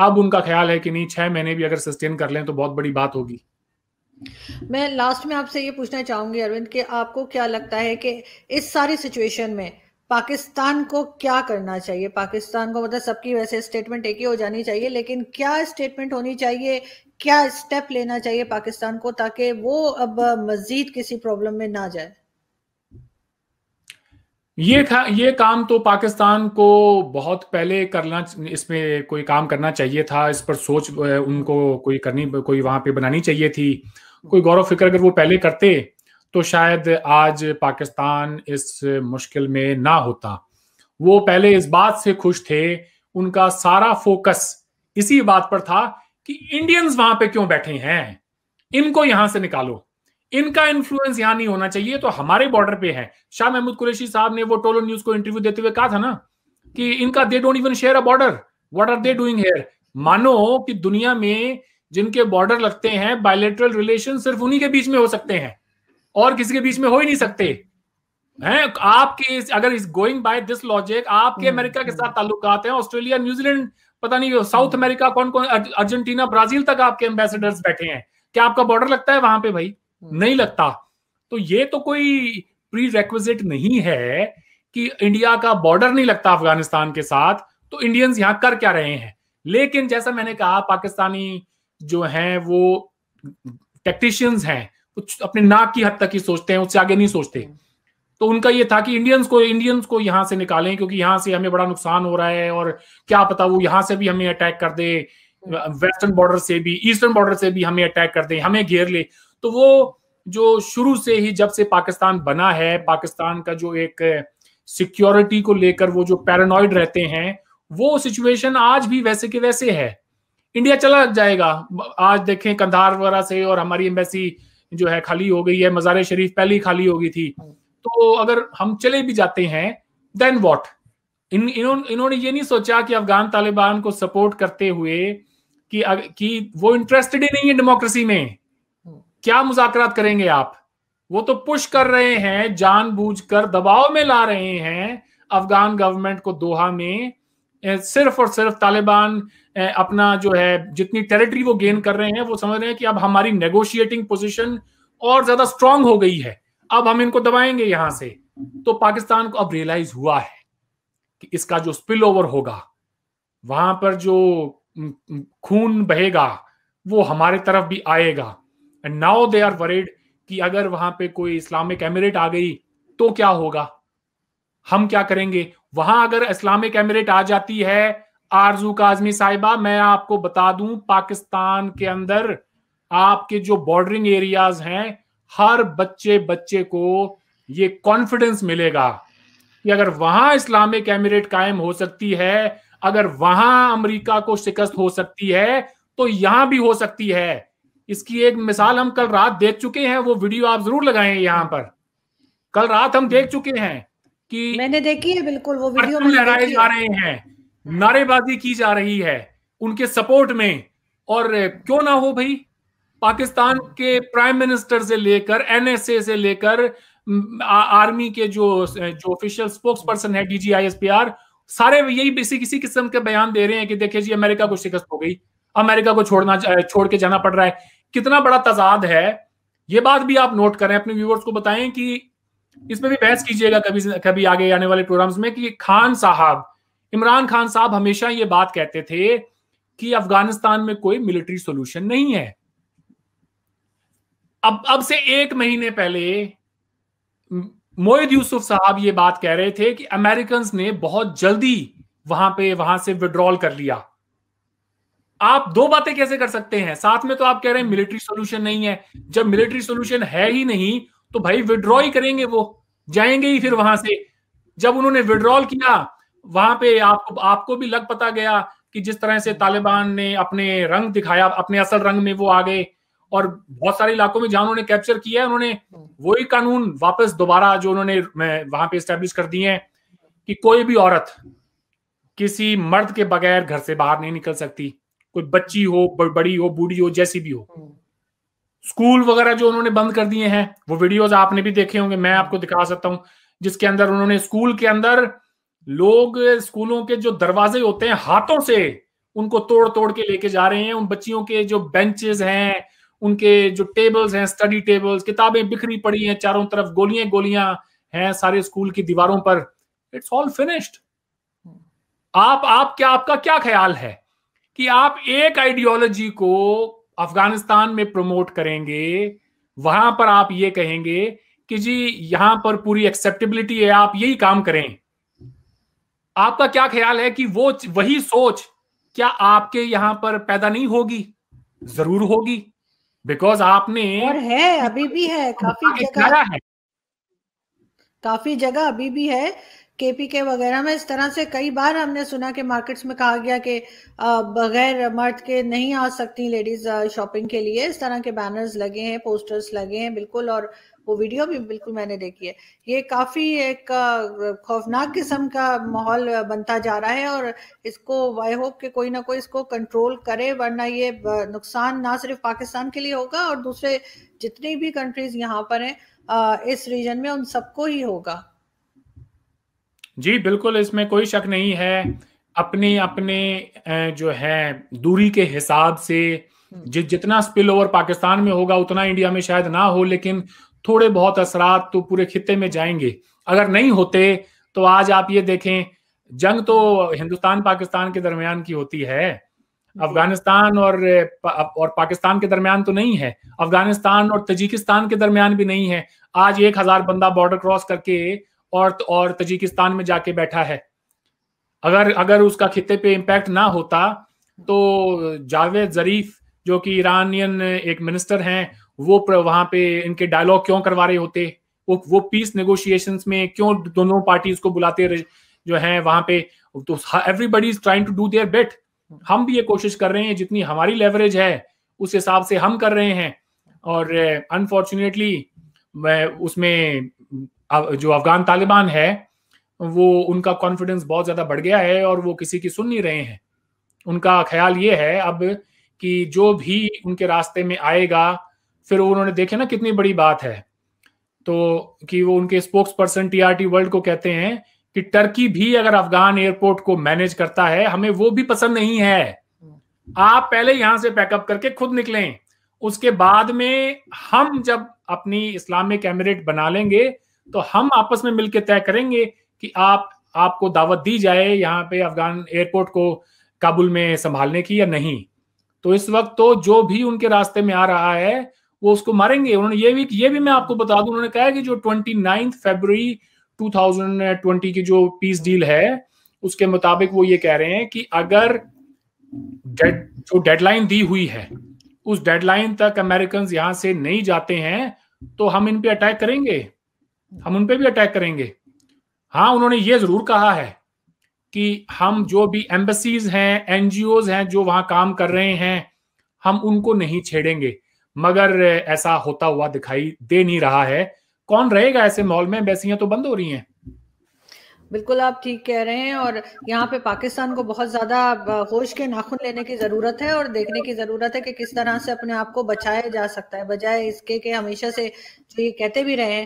अब उनका ख्याल है कि नहीं छह महीने भी अगर सस्टेन कर लें तो बहुत बड़ी बात होगी
मैं लास्ट में आपसे ये पूछना चाहूंगी अरविंद कि आपको क्या लगता है कि इस सारी सिचुएशन में पाकिस्तान को क्या करना चाहिए पाकिस्तान को मतलब सबकी वैसे स्टेटमेंट एक ही हो जानी चाहिए लेकिन क्या स्टेटमेंट होनी चाहिए क्या स्टेप लेना चाहिए पाकिस्तान को ताकि वो अब मजीद किसी प्रॉब्लम में ना जाए
ये था ये काम तो पाकिस्तान को बहुत पहले करना इसमें कोई काम करना चाहिए था इस पर सोच उनको कोई करनी कोई वहां पे बनानी चाहिए थी कोई गौरव फिक्र अगर वो पहले करते तो शायद आज पाकिस्तान इस मुश्किल में ना होता वो पहले इस बात से खुश थे उनका सारा फोकस इसी बात पर था कि इंडियंस वहां पे क्यों बैठे हैं इनको यहां से निकालो इनका इन्फ्लुएंस यहां नहीं होना चाहिए तो हमारे बॉर्डर पे है शाह महमूद कुरेशी साहब ने वो टोलो न्यूज को इंटरव्यू देते हुए कहा था ना कि इनका they don't even share a border what are they doing here मानो कि दुनिया में जिनके बॉर्डर लगते हैं बायोलेटरल रिलेशन सिर्फ उन्हीं के बीच में हो सकते हैं और किसी के बीच में हो ही नहीं सकते हैं आपके अगर इस गोइंग बाय दिस लॉजिक आपके हम्म, अमेरिका के हम्म। साथ ताल्लुक हैं ऑस्ट्रेलिया न्यूजीलैंड पता नहीं साउथ हम्म। अमेरिका कौन कौन अर्जेंटीना ब्राजील तक आपके एम्बेसडर्स बैठे हैं क्या आपका बॉर्डर लगता है वहां पे भाई नहीं लगता तो ये तो कोई प्री रेक्विजिट नहीं है कि इंडिया का बॉर्डर नहीं लगता अफगानिस्तान के साथ तो इंडियंस यहां कर क्या रहे हैं लेकिन जैसा मैंने कहा पाकिस्तानी जो है वो टेक्टिशियंस हैं कुछ अपने नाक की हद तक ही सोचते हैं उससे आगे नहीं सोचते हम्म। तो उनका ये था कि इंडियंस को इंडियंस को यहाँ से निकालें क्योंकि यहाँ से हमें बड़ा नुकसान हो रहा है और क्या पता वो यहाँ से भी हमें अटैक कर दे वेस्टर्न हम्म। बॉर्डर से भी ईस्टर्न बॉर्डर से भी हमें अटैक कर दे हमें घेर ले तो वो जो शुरू से ही जब से पाकिस्तान बना है पाकिस्तान का जो एक सिक्योरिटी को लेकर वो जो पैरानॉइड रहते हैं वो सिचुएशन आज भी वैसे के वैसे है इंडिया चला जाएगा आज देखें कंधार वगैरह से और हमारी एम्बेसी जो है खाली हो गई है मजार शरीफ पहले ही खाली हो गई थी हाँ। तो अगर हम चले भी जाते हैं देन वॉट इन इन्होंने ये नहीं सोचा कि अफगान तालिबान को सपोर्ट करते हुए कि कि वो इंटरेस्टेड ही नहीं है डेमोक्रेसी में हाँ। क्या मुजाकर करेंगे आप वो तो पुश कर रहे हैं जानबूझकर दबाव में ला रहे हैं अफगान गवर्नमेंट को दोहा में सिर्फ और सिर्फ तालिबान अपना जो है जितनी टेरिटरी वो गेन कर रहे हैं वो समझ रहे हैं कि अब हमारी नेगोशिएटिंग पोजीशन और ज्यादा स्ट्रांग हो गई है अब हम इनको दबाएंगे यहां से तो पाकिस्तान को अब रियलाइज हुआ है कि इसका जो स्पिल ओवर होगा वहां पर जो खून बहेगा वो हमारे तरफ भी आएगा and now they are worried कि अगर वहां पे कोई इस्लामिक एमिरेट आ गई तो क्या होगा हम क्या करेंगे वहां अगर इस्लामिक एमिरेट आ जाती है आरजू काजमी साहिबा मैं आपको बता दूं पाकिस्तान के अंदर आपके जो बॉर्डरिंग एरियाज हैं हर बच्चे बच्चे को ये कॉन्फिडेंस मिलेगा कि अगर वहां इस्लामिक एमिरेट कायम हो सकती है अगर वहां अमेरिका को शिकस्त हो सकती है तो यहां भी हो सकती है इसकी एक मिसाल हम कल रात देख चुके हैं वो वीडियो आप जरूर लगाए यहां पर कल रात हम देख चुके हैं कि मैंने देखी है बिल्कुल वो वीडियो में लहराए जा रहे हैं नारेबाजी की जा रही है उनके सपोर्ट में और क्यों ना हो भाई पाकिस्तान के प्राइम मिनिस्टर से लेकर एनएसए से लेकर आर्मी के जो जो ऑफिशियल स्पोक्स पर्सन है डीजीआईएसपीआर सारे यही किसी किसी किस्म के बयान दे रहे हैं कि देखिए जी अमेरिका को शिकस्त हो गई अमेरिका को छोड़ना छोड़ के जाना पड़ रहा है कितना बड़ा तजाद है ये बात भी आप नोट करें अपने व्यूवर्स को बताएं कि पर भी बहस कीजिएगा कभी कभी आगे आने वाले प्रोग्राम्स में कि खान साहब इमरान खान साहब हमेशा ये बात कहते थे कि अफगानिस्तान में कोई मिलिट्री सोल्यूशन नहीं है अब अब से एक महीने पहले मोहित यूसुफ साहब ये बात कह रहे थे कि अमेरिकन ने बहुत जल्दी वहां पे वहां से विड्रॉल कर लिया आप दो बातें कैसे कर सकते हैं साथ में तो आप कह रहे हैं मिलिट्री सोल्यूशन नहीं है जब मिलिट्री सोल्यूशन है ही नहीं तो भाई विड्रॉ ही करेंगे वो जाएंगे ही फिर वहां से जब उन्होंने विड्रॉल किया वहां पे आप, आपको भी लग पता गया कि जिस तरह से तालिबान ने अपने रंग दिखाया अपने असल रंग में वो आ गए और बहुत सारे इलाकों में जहां उन्होंने कैप्चर किया है उन्होंने वही कानून वापस दोबारा जो उन्होंने वहां पे स्टैब्लिश कर दिए हैं कि कोई भी औरत किसी मर्द के बगैर घर से बाहर नहीं निकल सकती कोई बच्ची हो बड़ी हो बूढ़ी हो जैसी भी हो हम्म। स्कूल वगैरह जो उन्होंने बंद कर दिए हैं वो वीडियोस आपने भी देखे होंगे मैं आपको दिखा सकता हूं जिसके अंदर उन्होंने स्कूल के अंदर लोग स्कूलों के जो दरवाजे होते हैं हाथों से उनको तोड़ तोड़ के लेके जा रहे हैं उन बच्चियों के जो बेंचेस हैं उनके जो टेबल्स हैं स्टडी टेबल्स किताबें बिखरी पड़ी हैं चारों तरफ गोलियां गोलियां हैं सारे स्कूल की दीवारों पर इट्स ऑल फिनिश्ड आप आप क्या आपका क्या ख्याल है कि आप एक आइडियोलॉजी को अफगानिस्तान में प्रमोट करेंगे वहां पर आप ये कहेंगे कि जी यहां पर पूरी एक्सेप्टेबिलिटी है आप यही काम करें आपका क्या ख्याल है कि वो वही सोच क्या आपके यहां पर पैदा नहीं होगी जरूर होगी बिकॉज आपने और है अभी भी है काफी जगह है
काफी जगह अभी भी है केपीके वगैरह में इस तरह से कई बार हमने सुना कि मार्केट्स में कहा गया कि बगैर मर्द के नहीं आ सकती लेडीज शॉपिंग के लिए इस तरह के बैनर्स लगे हैं पोस्टर्स लगे हैं बिल्कुल और वो वीडियो भी बिल्कुल मैंने देखी है ये काफी एक खौफनाक किस्म का माहौल बनता जा रहा है और इसको आई होप कि कोई ना कोई इसको कंट्रोल करे वरना ये नुकसान ना सिर्फ पाकिस्तान के लिए होगा और दूसरे जितनी भी कंट्रीज यहाँ पर हैं इस रीजन में उन सबको ही होगा
जी बिल्कुल इसमें कोई शक नहीं है अपने अपने जो है दूरी के हिसाब से हम्म। जि, जितना स्पिल ओवर पाकिस्तान में होगा उतना इंडिया में शायद ना हो लेकिन थोड़े बहुत असरात तो पूरे खिते में जाएंगे अगर नहीं होते तो आज आप ये देखें जंग तो हिंदुस्तान पाकिस्तान के दरमियान की होती है अफगानिस्तान और और पाकिस्तान के दरमियान तो नहीं है अफगानिस्तान और तजिकिस्तान के दरमियान भी नहीं है आज एक हजार बंदा बॉर्डर क्रॉस करके और और तजिकिस्तान में जाके बैठा है अगर अगर उसका खिते पे इम्पैक्ट ना होता तो जावेद जरीफ जो कि ईरानियन एक मिनिस्टर हैं वो वहां पे इनके डायलॉग क्यों करवा रहे होते वो वो पीस नेगोशिएशन में क्यों दोनों पार्टीज को बुलाते रहे जो हैं वहां पे तो everybody is trying to do their best हम भी ये कोशिश कर रहे हैं जितनी हमारी लेवरेज है उस हिसाब से हम कर रहे हैं और अनफॉर्चुनेटली उसमें जो अफगान तालिबान है वो उनका कॉन्फिडेंस बहुत ज्यादा बढ़ गया है और वो किसी की सुन नहीं रहे हैं उनका ख्याल ये है अब कि जो भी उनके रास्ते में आएगा फिर उन्होंने देखे ना कितनी बड़ी बात है तो कि वो उनके स्पोक्स पर्सन टी वर्ल्ड को कहते हैं कि टर्की भी अगर अफगान एयरपोर्ट को मैनेज करता है हमें वो भी पसंद नहीं है आप पहले यहां से पैकअप करके खुद निकलें उसके बाद में हम जब अपनी इस्लामिक एमिरेट बना लेंगे तो हम आपस में मिलकर तय करेंगे कि आप आपको दावत दी जाए यहाँ पे अफगान एयरपोर्ट को काबुल में संभालने की या नहीं तो इस वक्त तो जो भी उनके रास्ते में आ रहा है वो उसको मारेंगे उन्होंने ये भी ये भी मैं आपको बता दूं उन्होंने कहा है कि जो ट्वेंटी नाइन्थ थाउजेंड ट्वेंटी की जो पीस डील है उसके मुताबिक वो ये कह रहे हैं कि अगर डेड जो डेडलाइन दी हुई है उस डेडलाइन तक अमेरिकन यहां से नहीं जाते हैं तो हम इन पे अटैक करेंगे हम उन पर भी अटैक करेंगे हाँ उन्होंने ये जरूर कहा है कि हम जो भी एम्बसीज हैं एनजीओज हैं जो वहां काम कर रहे हैं हम उनको नहीं छेड़ेंगे मगर ऐसा होता हुआ दिखाई दे नहीं रहा है कौन रहेगा ऐसे मॉल में एम्बेसियां तो बंद हो रही हैं
बिल्कुल आप ठीक कह रहे हैं और यहाँ पे पाकिस्तान को बहुत ज्यादा होश के नाखून लेने की जरूरत है और देखने की जरूरत है कि किस तरह से अपने आप को बचाया जा सकता है बजाय इसके के हमेशा से जो ये कहते भी रहे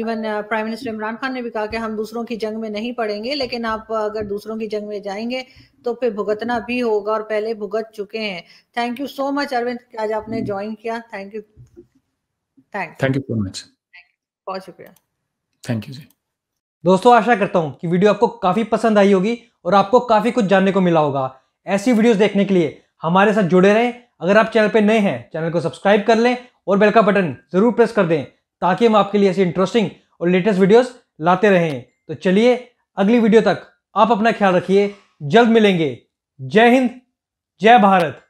even prime minister Imran Khan ने भी कहा कि हम दूसरों की जंग में नहीं पड़ेंगे लेकिन आप अगर दूसरों की जंग में जाएंगे तो फिर भुगतना भी होगा और पहले भुगत चुके हैं thank you so much Arvind आज आपने ज्वाइन किया thank you thank
thank you so much बहुत शुक्रिया थैंक यू जी दोस्तों आशा
करता हूँ कि वीडियो आपको काफ़ी पसंद आई होगी और आपको काफ़ी कुछ जानने को मिला होगा ऐसी वीडियोस देखने के लिए हमारे साथ जुड़े रहें अगर आप चैनल पर नए हैं चैनल को सब्सक्राइब कर लें और बेल का बटन ज़रूर प्रेस कर दें ताकि हम आपके लिए ऐसी इंटरेस्टिंग और लेटेस्ट वीडियोस लाते रहें तो चलिए अगली वीडियो तक आप अपना ख्याल रखिए जल्द मिलेंगे जय हिंद जय भारत